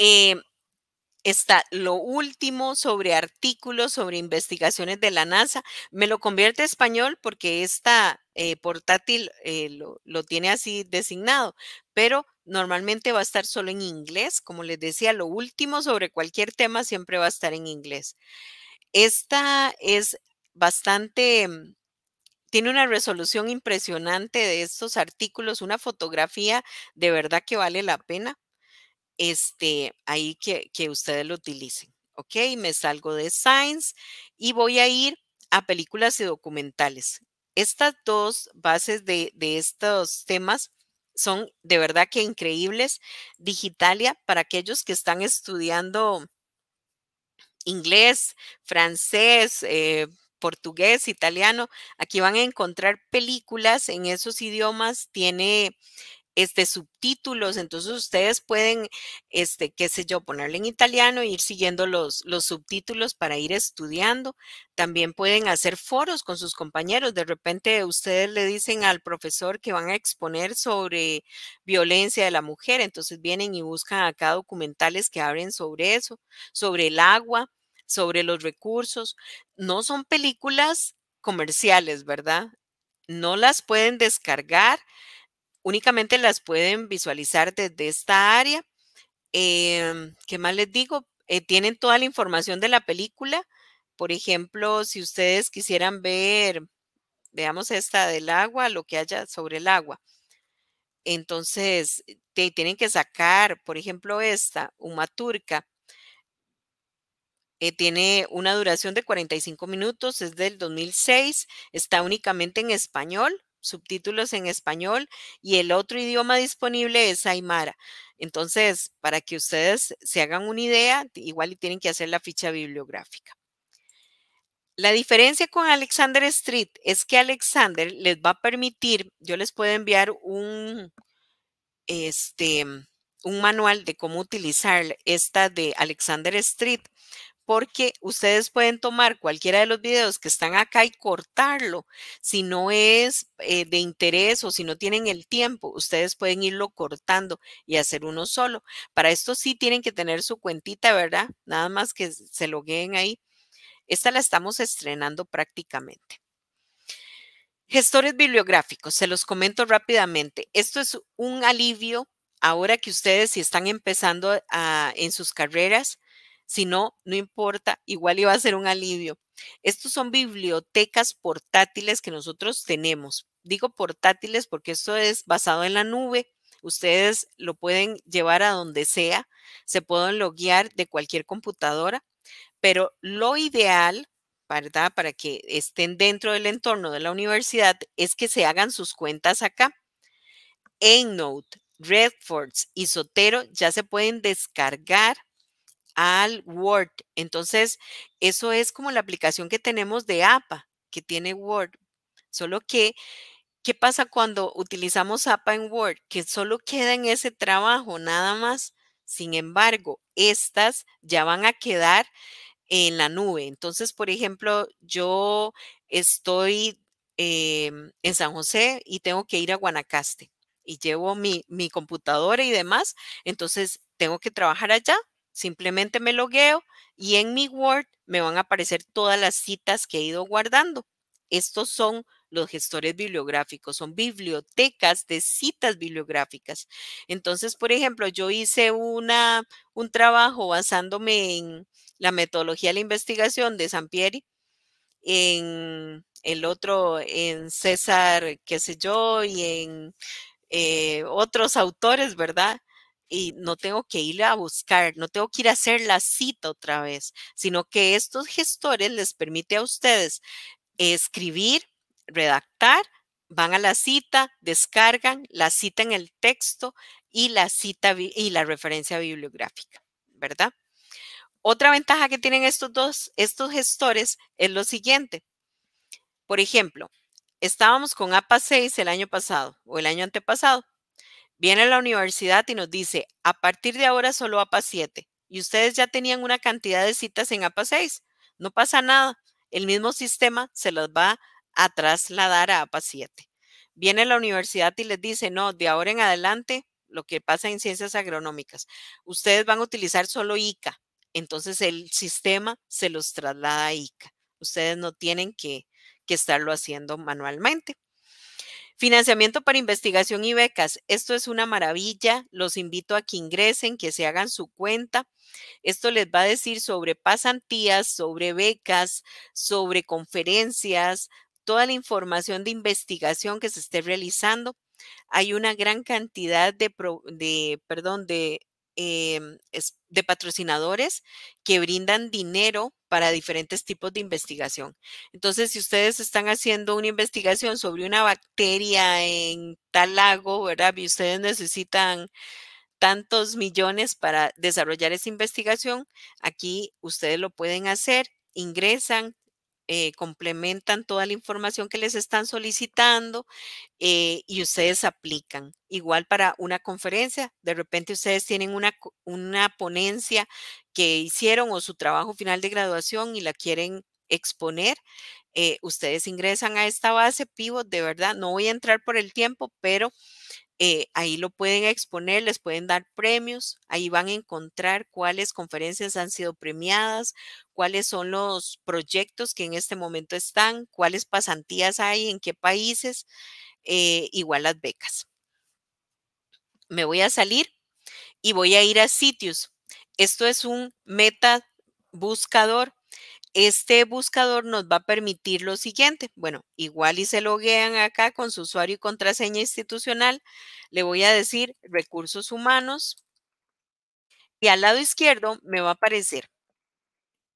Em, está lo último sobre artículos, sobre investigaciones de la NASA. Me lo convierte a español porque esta eh, portátil eh, lo, tiene así designado, pero normalmente va a estar solo en inglés. Como les decía, lo último sobre cualquier tema siempre va a estar en inglés. Esta es bastante... Mm, tiene una resolución impresionante de estos artículos, una fotografía de verdad que vale la pena este, ahí que, ustedes lo utilicen. Ok, me salgo de Science y voy a ir a películas y documentales. Estas dos bases de, estos temas son de verdad que increíbles. Digitalia, para aquellos que están estudiando inglés, francés, eh, portugués, italiano, aquí van a encontrar películas en esos idiomas. Tiene este, subtítulos, entonces ustedes pueden, este, qué sé yo, ponerle en italiano e ir siguiendo los, los subtítulos para ir estudiando. También pueden hacer foros con sus compañeros. De repente ustedes le dicen al profesor que van a exponer sobre violencia de la mujer, entonces vienen y buscan acá documentales que hablen sobre eso, sobre el agua sobre los recursos. No son películas comerciales, ¿verdad? No las pueden descargar, Únicamente las pueden visualizar desde esta área. Em, ¿Qué más les digo? Eh, tienen toda la información de la película. Por ejemplo, si ustedes quisieran ver, veamos esta del agua, lo que haya sobre el agua. Entonces, tienen que sacar, por ejemplo, esta, una turca. Eh, tiene una duración de 45 minutos, es del 2006, está únicamente en español subtítulos en español y el otro idioma disponible es Aymara. Entonces, para que ustedes se hagan una idea, igual tienen que hacer la ficha bibliográfica. La diferencia con Alexander Street es que Alexander les va a permitir, yo les puedo enviar un, este, un manual de cómo utilizar esta de Alexander Street, porque ustedes pueden tomar cualquiera de los videos que están acá y cortarlo. Si no es eh, de interés o si no tienen el tiempo, ustedes pueden irlo cortando y hacer uno solo. Para esto sí tienen que tener su cuentita, ¿verdad? Nada más que se logueen ahí. Esta la estamos estrenando prácticamente. Gestores bibliográficos, se los comento rápidamente. Esto es un alivio ahora que ustedes si están empezando en sus carreras si no, no importa, igual iba a ser un alivio. Estos son bibliotecas portátiles que nosotros tenemos. Digo portátiles porque esto es basado en la nube. Ustedes lo pueden llevar a donde sea, se pueden loguear de cualquier computadora, pero lo ideal, ¿verdad? Para que estén dentro del entorno de la universidad es que se hagan sus cuentas acá. EndNote, Redfords y Sotero ya se pueden descargar al Word. Entonces, eso es como la aplicación que tenemos de APA, que tiene Word. Solo que, ¿qué pasa cuando utilizamos APA en Word? Que solo queda en ese trabajo, nada más. Sin embargo, estas ya van a quedar en la nube. Entonces, por ejemplo, yo estoy em, en San José y tengo que ir a Guanacaste y llevo mi, mi computadora y demás. Entonces, tengo que trabajar allá Simplemente me logueo y en mi Word me van a aparecer todas las citas que he ido guardando. Estos son los gestores bibliográficos, son bibliotecas de citas bibliográficas. Entonces, por ejemplo, yo hice una, un trabajo basándome en la metodología de la investigación de Sampieri, en el otro, en César, qué sé yo, y en eh, otros autores, ¿verdad? y no tengo que ir a buscar, no tengo que ir a hacer la cita otra vez, sino que estos gestores les permite a ustedes escribir, redactar, van a la cita, descargan la cita en el texto y la cita y la referencia bibliográfica, ¿verdad? Otra ventaja que tienen estos dos, estos gestores es lo siguiente. Por ejemplo, estábamos con APA 6 el año pasado o el año antepasado Viene la universidad y nos dice, a partir de ahora solo APA 7 y ustedes ya tenían una cantidad de citas en APA 6. No pasa nada. El mismo sistema se los va a trasladar a APA 7. Viene la universidad y les dice, no, de ahora en adelante, lo que pasa en ciencias agronómicas, ustedes van a utilizar solo ICA. Entonces el sistema se los traslada a ICA. Ustedes no tienen que, que estarlo haciendo manualmente. Financiamiento para investigación y becas. Esto es una maravilla. Los invito a que ingresen, que se hagan su cuenta. Esto les va a decir sobre pasantías, sobre becas, sobre conferencias, toda la información de investigación que se esté realizando. Hay una gran cantidad de, de perdón, de Em, es de patrocinadores que brindan dinero para diferentes tipos de investigación. Entonces, si ustedes están haciendo una investigación sobre una bacteria en tal lago, ¿verdad? Y ustedes necesitan tantos millones para desarrollar esa investigación, aquí ustedes lo pueden hacer, ingresan, eh, complementan toda la información que les están solicitando eh, y ustedes aplican. Igual para una conferencia, de repente ustedes tienen una, una ponencia que hicieron o su trabajo final de graduación y la quieren exponer. Eh, ustedes ingresan a esta base pivot, de verdad, no voy a entrar por el tiempo, pero eh, ahí lo pueden exponer, les pueden dar premios, ahí van a encontrar cuáles conferencias han sido premiadas, cuáles son los proyectos que en este momento están, cuáles pasantías hay, en qué países, eh, igual las becas. Me voy a salir y voy a ir a sitios. Esto es un meta buscador este buscador nos va a permitir lo siguiente. Bueno, igual y se loguean acá con su usuario y contraseña institucional. Le voy a decir recursos humanos. Y al lado izquierdo me va a aparecer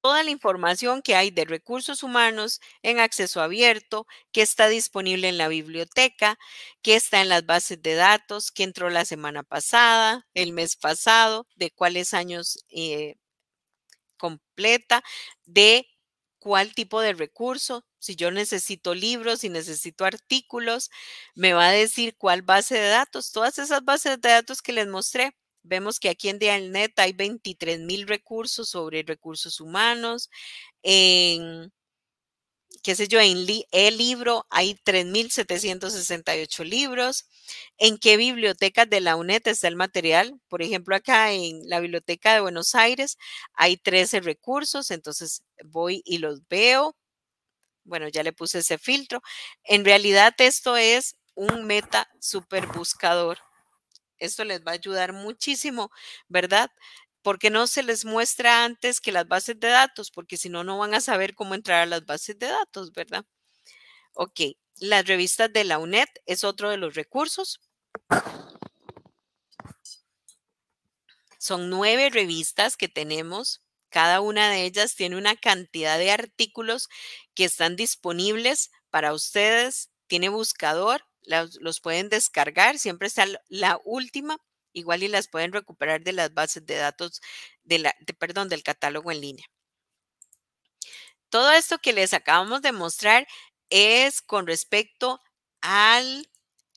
toda la información que hay de recursos humanos en acceso abierto, que está disponible en la biblioteca, que está en las bases de datos, que entró la semana pasada, el mes pasado, de cuáles años eh, completa de cuál tipo de recurso, si yo necesito libros, si necesito artículos, me va a decir cuál base de datos, todas esas bases de datos que les mostré. Vemos que aquí en DialNet hay 23 mil recursos sobre recursos humanos, en qué sé yo, en el libro hay 3.768 libros. ¿En qué bibliotecas de la UNED está el material? Por ejemplo, acá en la Biblioteca de Buenos Aires hay 13 recursos, entonces voy y los veo. Bueno, ya le puse ese filtro. En realidad esto es un meta super buscador. Esto les va a ayudar muchísimo, ¿verdad? porque no se les muestra antes que las bases de datos, porque si no, no van a saber cómo entrar a las bases de datos, ¿verdad? Ok, las revistas de la UNED es otro de los recursos. Son nueve revistas que tenemos. Cada una de ellas tiene una cantidad de artículos que están disponibles para ustedes. Tiene buscador, los pueden descargar. Siempre está la última igual y las pueden recuperar de las bases de datos, de perdón, del catálogo en línea. Todo esto que les acabamos de mostrar es con respecto a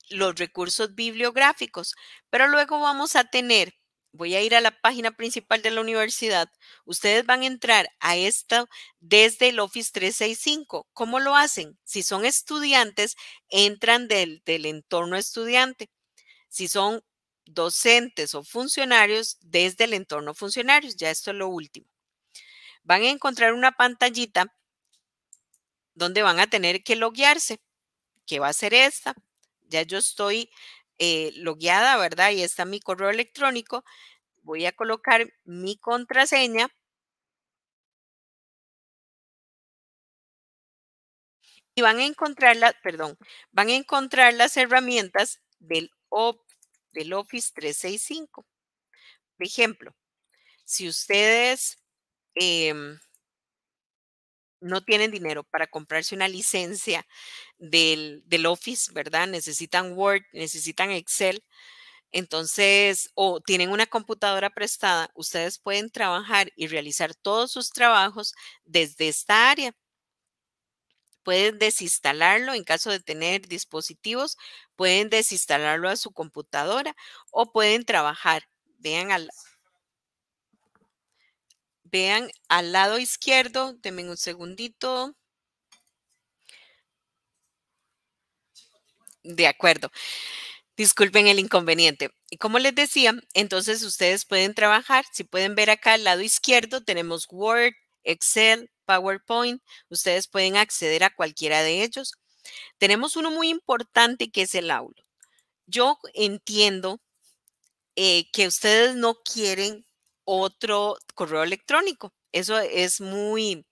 los recursos bibliográficos, pero luego vamos a tener voy a ir a la página principal de la universidad, ustedes van a entrar a esta desde el Office 365. ¿Cómo lo hacen? Si son estudiantes, entran del, del entorno estudiante. Si son docentes o funcionarios desde el entorno funcionarios. Ya esto es lo último. Van a encontrar una pantallita donde van a tener que loguearse, ¿Qué va a ser esta. Ya yo estoy eh, logueada, ¿verdad? Y está mi correo electrónico. Voy a colocar mi contraseña. Y van a encontrar, la, perdón, van a encontrar las herramientas del OP del Office 365. Por ejemplo, si ustedes em, no tienen dinero para comprarse una licencia del, del, Office, ¿verdad? Necesitan Word, necesitan Excel. Entonces, o tienen una computadora prestada, ustedes pueden trabajar y realizar todos sus trabajos desde esta área pueden desinstalarlo en caso de tener dispositivos, pueden desinstalarlo a su computadora o pueden trabajar. Vean al, vean al lado izquierdo, denme un segundito. De acuerdo. Disculpen el inconveniente. Y como les decía, entonces ustedes pueden trabajar. Si pueden ver acá al lado izquierdo, tenemos Word, Excel, PowerPoint. Ustedes pueden acceder a cualquiera de ellos. Tenemos uno muy importante que es el aula. Yo entiendo eh, que ustedes no quieren otro correo electrónico. Eso es muy,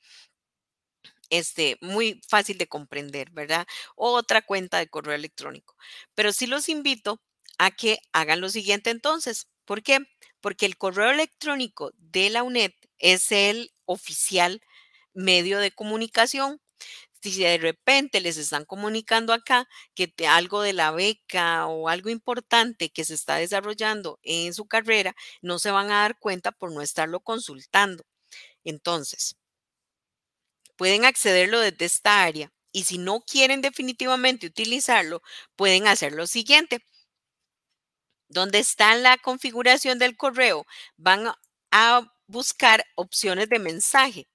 este, muy fácil de comprender, ¿verdad? Otra cuenta de correo electrónico. Pero sí los invito a que hagan lo siguiente entonces. ¿Por qué? Porque el correo electrónico de la UNED es el oficial medio de comunicación. Si de repente les están comunicando acá que algo de la beca o algo importante que se está desarrollando en su carrera, no se van a dar cuenta por no estarlo consultando. Entonces, pueden accederlo desde esta área y si no quieren definitivamente utilizarlo, pueden hacer lo siguiente. Donde está la configuración del correo, van a buscar opciones de mensaje.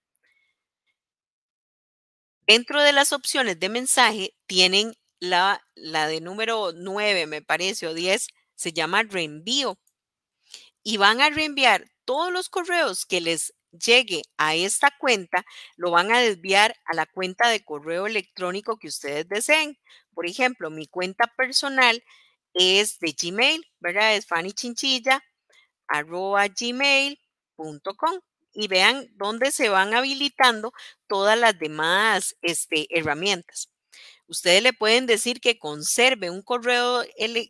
Dentro de las opciones de mensaje tienen la, de número 9, me parece, o 10, se llama reenvío. Y van a reenviar todos los correos que les llegue a esta cuenta, lo van a desviar a la cuenta de correo electrónico que ustedes deseen. Por ejemplo, mi cuenta personal es de Gmail, ¿verdad? Es Fanny Chinchilla, arroba Gmail y vean dónde se van habilitando todas las demás este, herramientas. Ustedes le pueden decir que conserve un correo,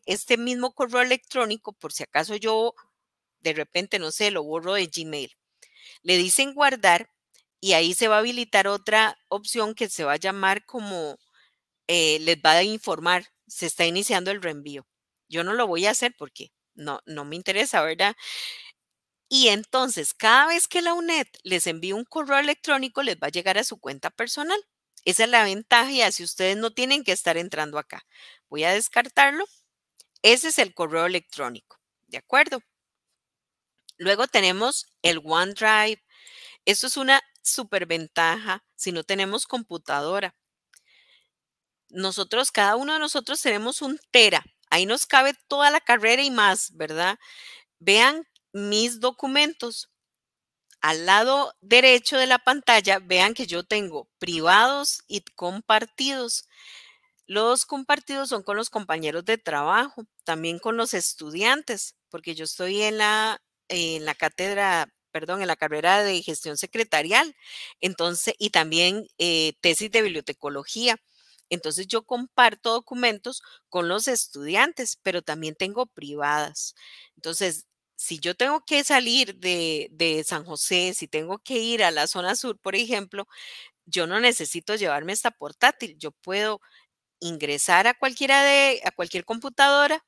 este mismo correo electrónico, por si acaso yo de repente, no sé, lo borro de Gmail. Le dicen guardar y ahí se va a habilitar otra opción que se va a llamar como, eh, les va a informar, se está iniciando el reenvío. Yo no lo voy a hacer porque no, no me interesa, ¿verdad? Y entonces, cada vez que la UNED les envía un correo electrónico, les va a llegar a su cuenta personal. Esa es la ventaja y así ustedes no tienen que estar entrando acá. Voy a descartarlo. Ese es el correo electrónico, ¿de acuerdo? Luego tenemos el OneDrive. Esto es una superventaja si no tenemos computadora. Nosotros, cada uno de nosotros tenemos un tera. Ahí nos cabe toda la carrera y más, ¿verdad? Vean mis documentos. Al lado derecho de la pantalla, vean que yo tengo privados y compartidos. Los compartidos son con los compañeros de trabajo, también con los estudiantes, porque yo estoy en la, en la cátedra, perdón, en la carrera de gestión secretarial, entonces, y también eh, tesis de bibliotecología. Entonces yo comparto documentos con los estudiantes, pero también tengo privadas. Entonces, si yo tengo que salir de, San José, si tengo que ir a la zona sur, por ejemplo, yo no necesito llevarme esta portátil, yo puedo ingresar a cualquiera de, a cualquier computadora,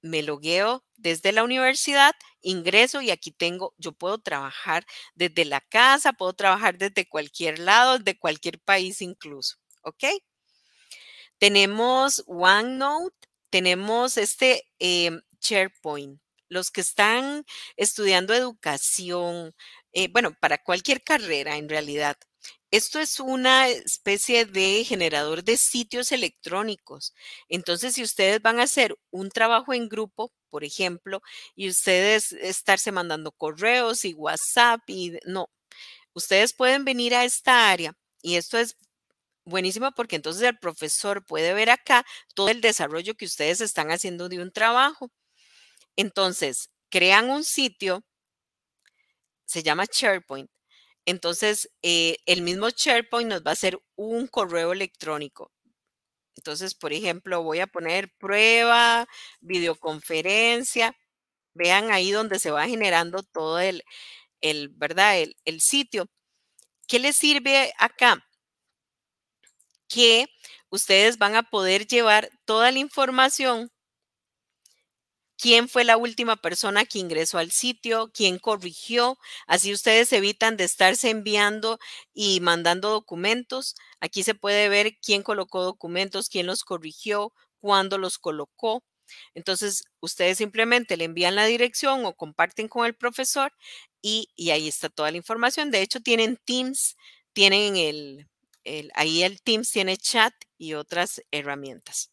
me logueo desde la universidad, ingreso y aquí tengo, yo puedo trabajar desde la casa, puedo trabajar desde cualquier lado, desde cualquier país incluso, ¿ok? Tenemos OneNote, tenemos este em, SharePoint los que están estudiando educación, eh, bueno, para cualquier carrera en realidad. Esto es una especie de generador de sitios electrónicos. Entonces, si ustedes van a hacer un trabajo en grupo, por ejemplo, y ustedes estarse mandando correos y WhatsApp y no, ustedes pueden venir a esta área y esto es buenísimo porque entonces el profesor puede ver acá todo el desarrollo que ustedes están haciendo de un trabajo. Entonces, crean un sitio, se llama SharePoint. Entonces, eh, el mismo SharePoint nos va a hacer un correo electrónico. Entonces, por ejemplo, voy a poner prueba, videoconferencia. Vean ahí donde se va generando todo el, el ¿verdad? El, el sitio. ¿Qué les sirve acá? Que ustedes van a poder llevar toda la información quién fue la última persona que ingresó al sitio, quién corrigió. Así ustedes evitan de estarse enviando y mandando documentos. Aquí se puede ver quién colocó documentos, quién los corrigió, cuándo los colocó. Entonces, ustedes simplemente le envían la dirección o comparten con el profesor y, ahí está toda la información. De hecho, tienen Teams, tienen el, el, ahí el Teams tiene chat y otras herramientas.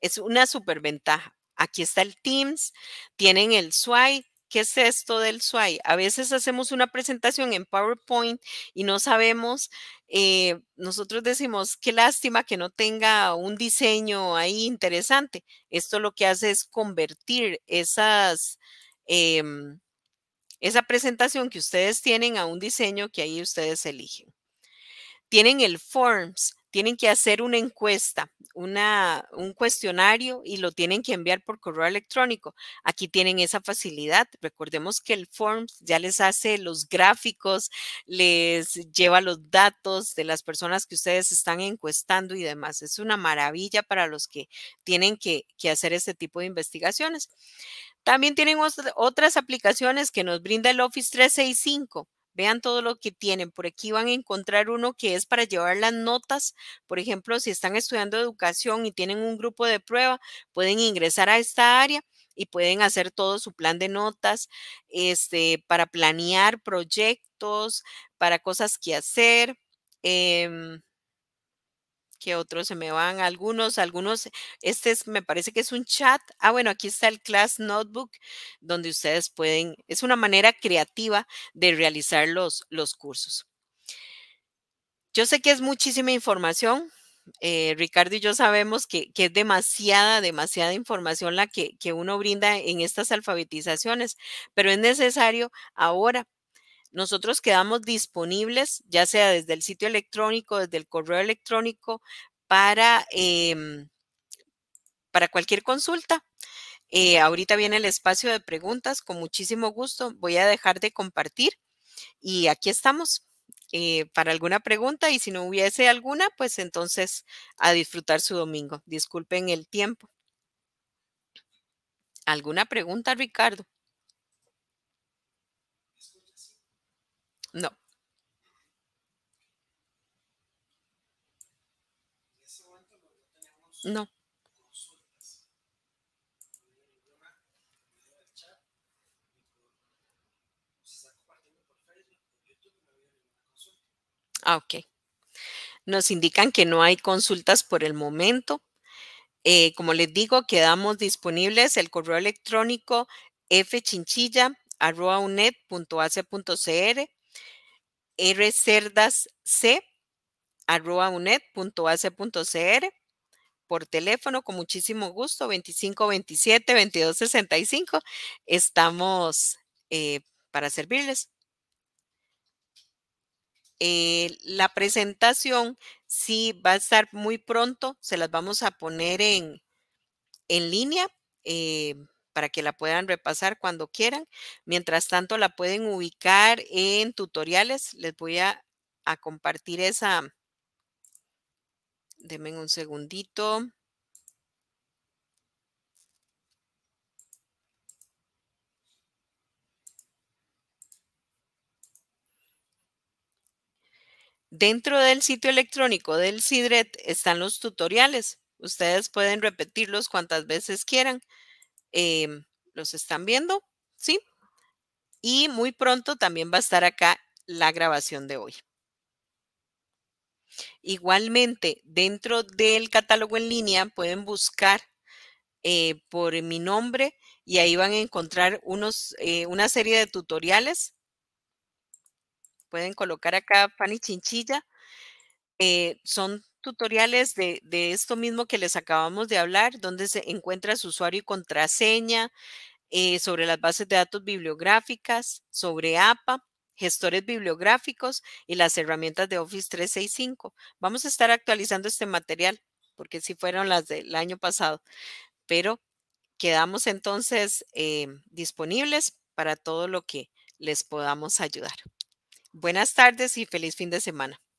Es una superventaja. Aquí está el Teams, tienen el SWI. ¿Qué es esto del SWI? A veces hacemos una presentación en PowerPoint y no sabemos, eh, nosotros decimos, qué lástima que no tenga un diseño ahí interesante. Esto lo que hace es convertir esas... Em, esa presentación que ustedes tienen a un diseño que ahí ustedes eligen. Tienen el Forms tienen que hacer una encuesta, una, un cuestionario y lo tienen que enviar por correo electrónico. Aquí tienen esa facilidad. Recordemos que el Forms ya les hace los gráficos, les lleva los datos de las personas que ustedes están encuestando y demás. Es una maravilla para los que tienen que, que hacer este tipo de investigaciones. También tienen otras aplicaciones que nos brinda el Office 365 Vean todo lo que tienen. Por aquí van a encontrar uno que es para llevar las notas. Por ejemplo, si están estudiando educación y tienen un grupo de prueba, pueden ingresar a esta área y pueden hacer todo su plan de notas, este, para planear proyectos, para cosas que hacer. Em, que otros se me van, algunos, algunos, este es, me parece que es un chat. Ah, bueno, aquí está el Class Notebook, donde ustedes pueden, es una manera creativa de realizar los, los cursos. Yo sé que es muchísima información. Eh, Ricardo y yo sabemos que, que, es demasiada, demasiada información la que, que uno brinda en estas alfabetizaciones, pero es necesario ahora nosotros quedamos disponibles, ya sea desde el sitio electrónico, desde el correo electrónico, para, em, para cualquier consulta. Eh, ahorita viene el espacio de preguntas, con muchísimo gusto. Voy a dejar de compartir y aquí estamos eh, para alguna pregunta y si no hubiese alguna, pues entonces a disfrutar su domingo. Disculpen el tiempo. ¿Alguna pregunta, Ricardo? No. No. Ah, ok. Nos indican que no hay consultas por el momento. Eh, como les digo, quedamos disponibles el correo electrónico fchinchilla.ac.cr unet.ac.cr por teléfono con muchísimo gusto, 2527-2265. Estamos eh, para servirles. Eh, la presentación sí va a estar muy pronto, se las vamos a poner en, en línea. Eh, para que la puedan repasar cuando quieran. Mientras tanto, la pueden ubicar en tutoriales. Les voy a, compartir esa. Mm, denme un segundito. Dentro del sitio electrónico del CIDRET están los tutoriales. Ustedes pueden repetirlos cuantas veces quieran. Em, ¿Los están viendo? Sí. Y muy pronto también va a estar acá la grabación de hoy. Igualmente, dentro del catálogo en línea pueden buscar eh, por mi nombre y ahí van a encontrar unos, eh, una serie de tutoriales. Pueden colocar acá pan chinchilla. Eh, son tutoriales de, esto mismo que les acabamos de hablar, donde se encuentra su usuario y contraseña, eh, sobre las bases de datos bibliográficas, sobre APA, gestores bibliográficos y las herramientas de Office 365. Vamos a estar actualizando este material, porque sí fueron las del año pasado, pero quedamos entonces eh, disponibles para todo lo que les podamos ayudar. Buenas tardes y feliz fin de semana.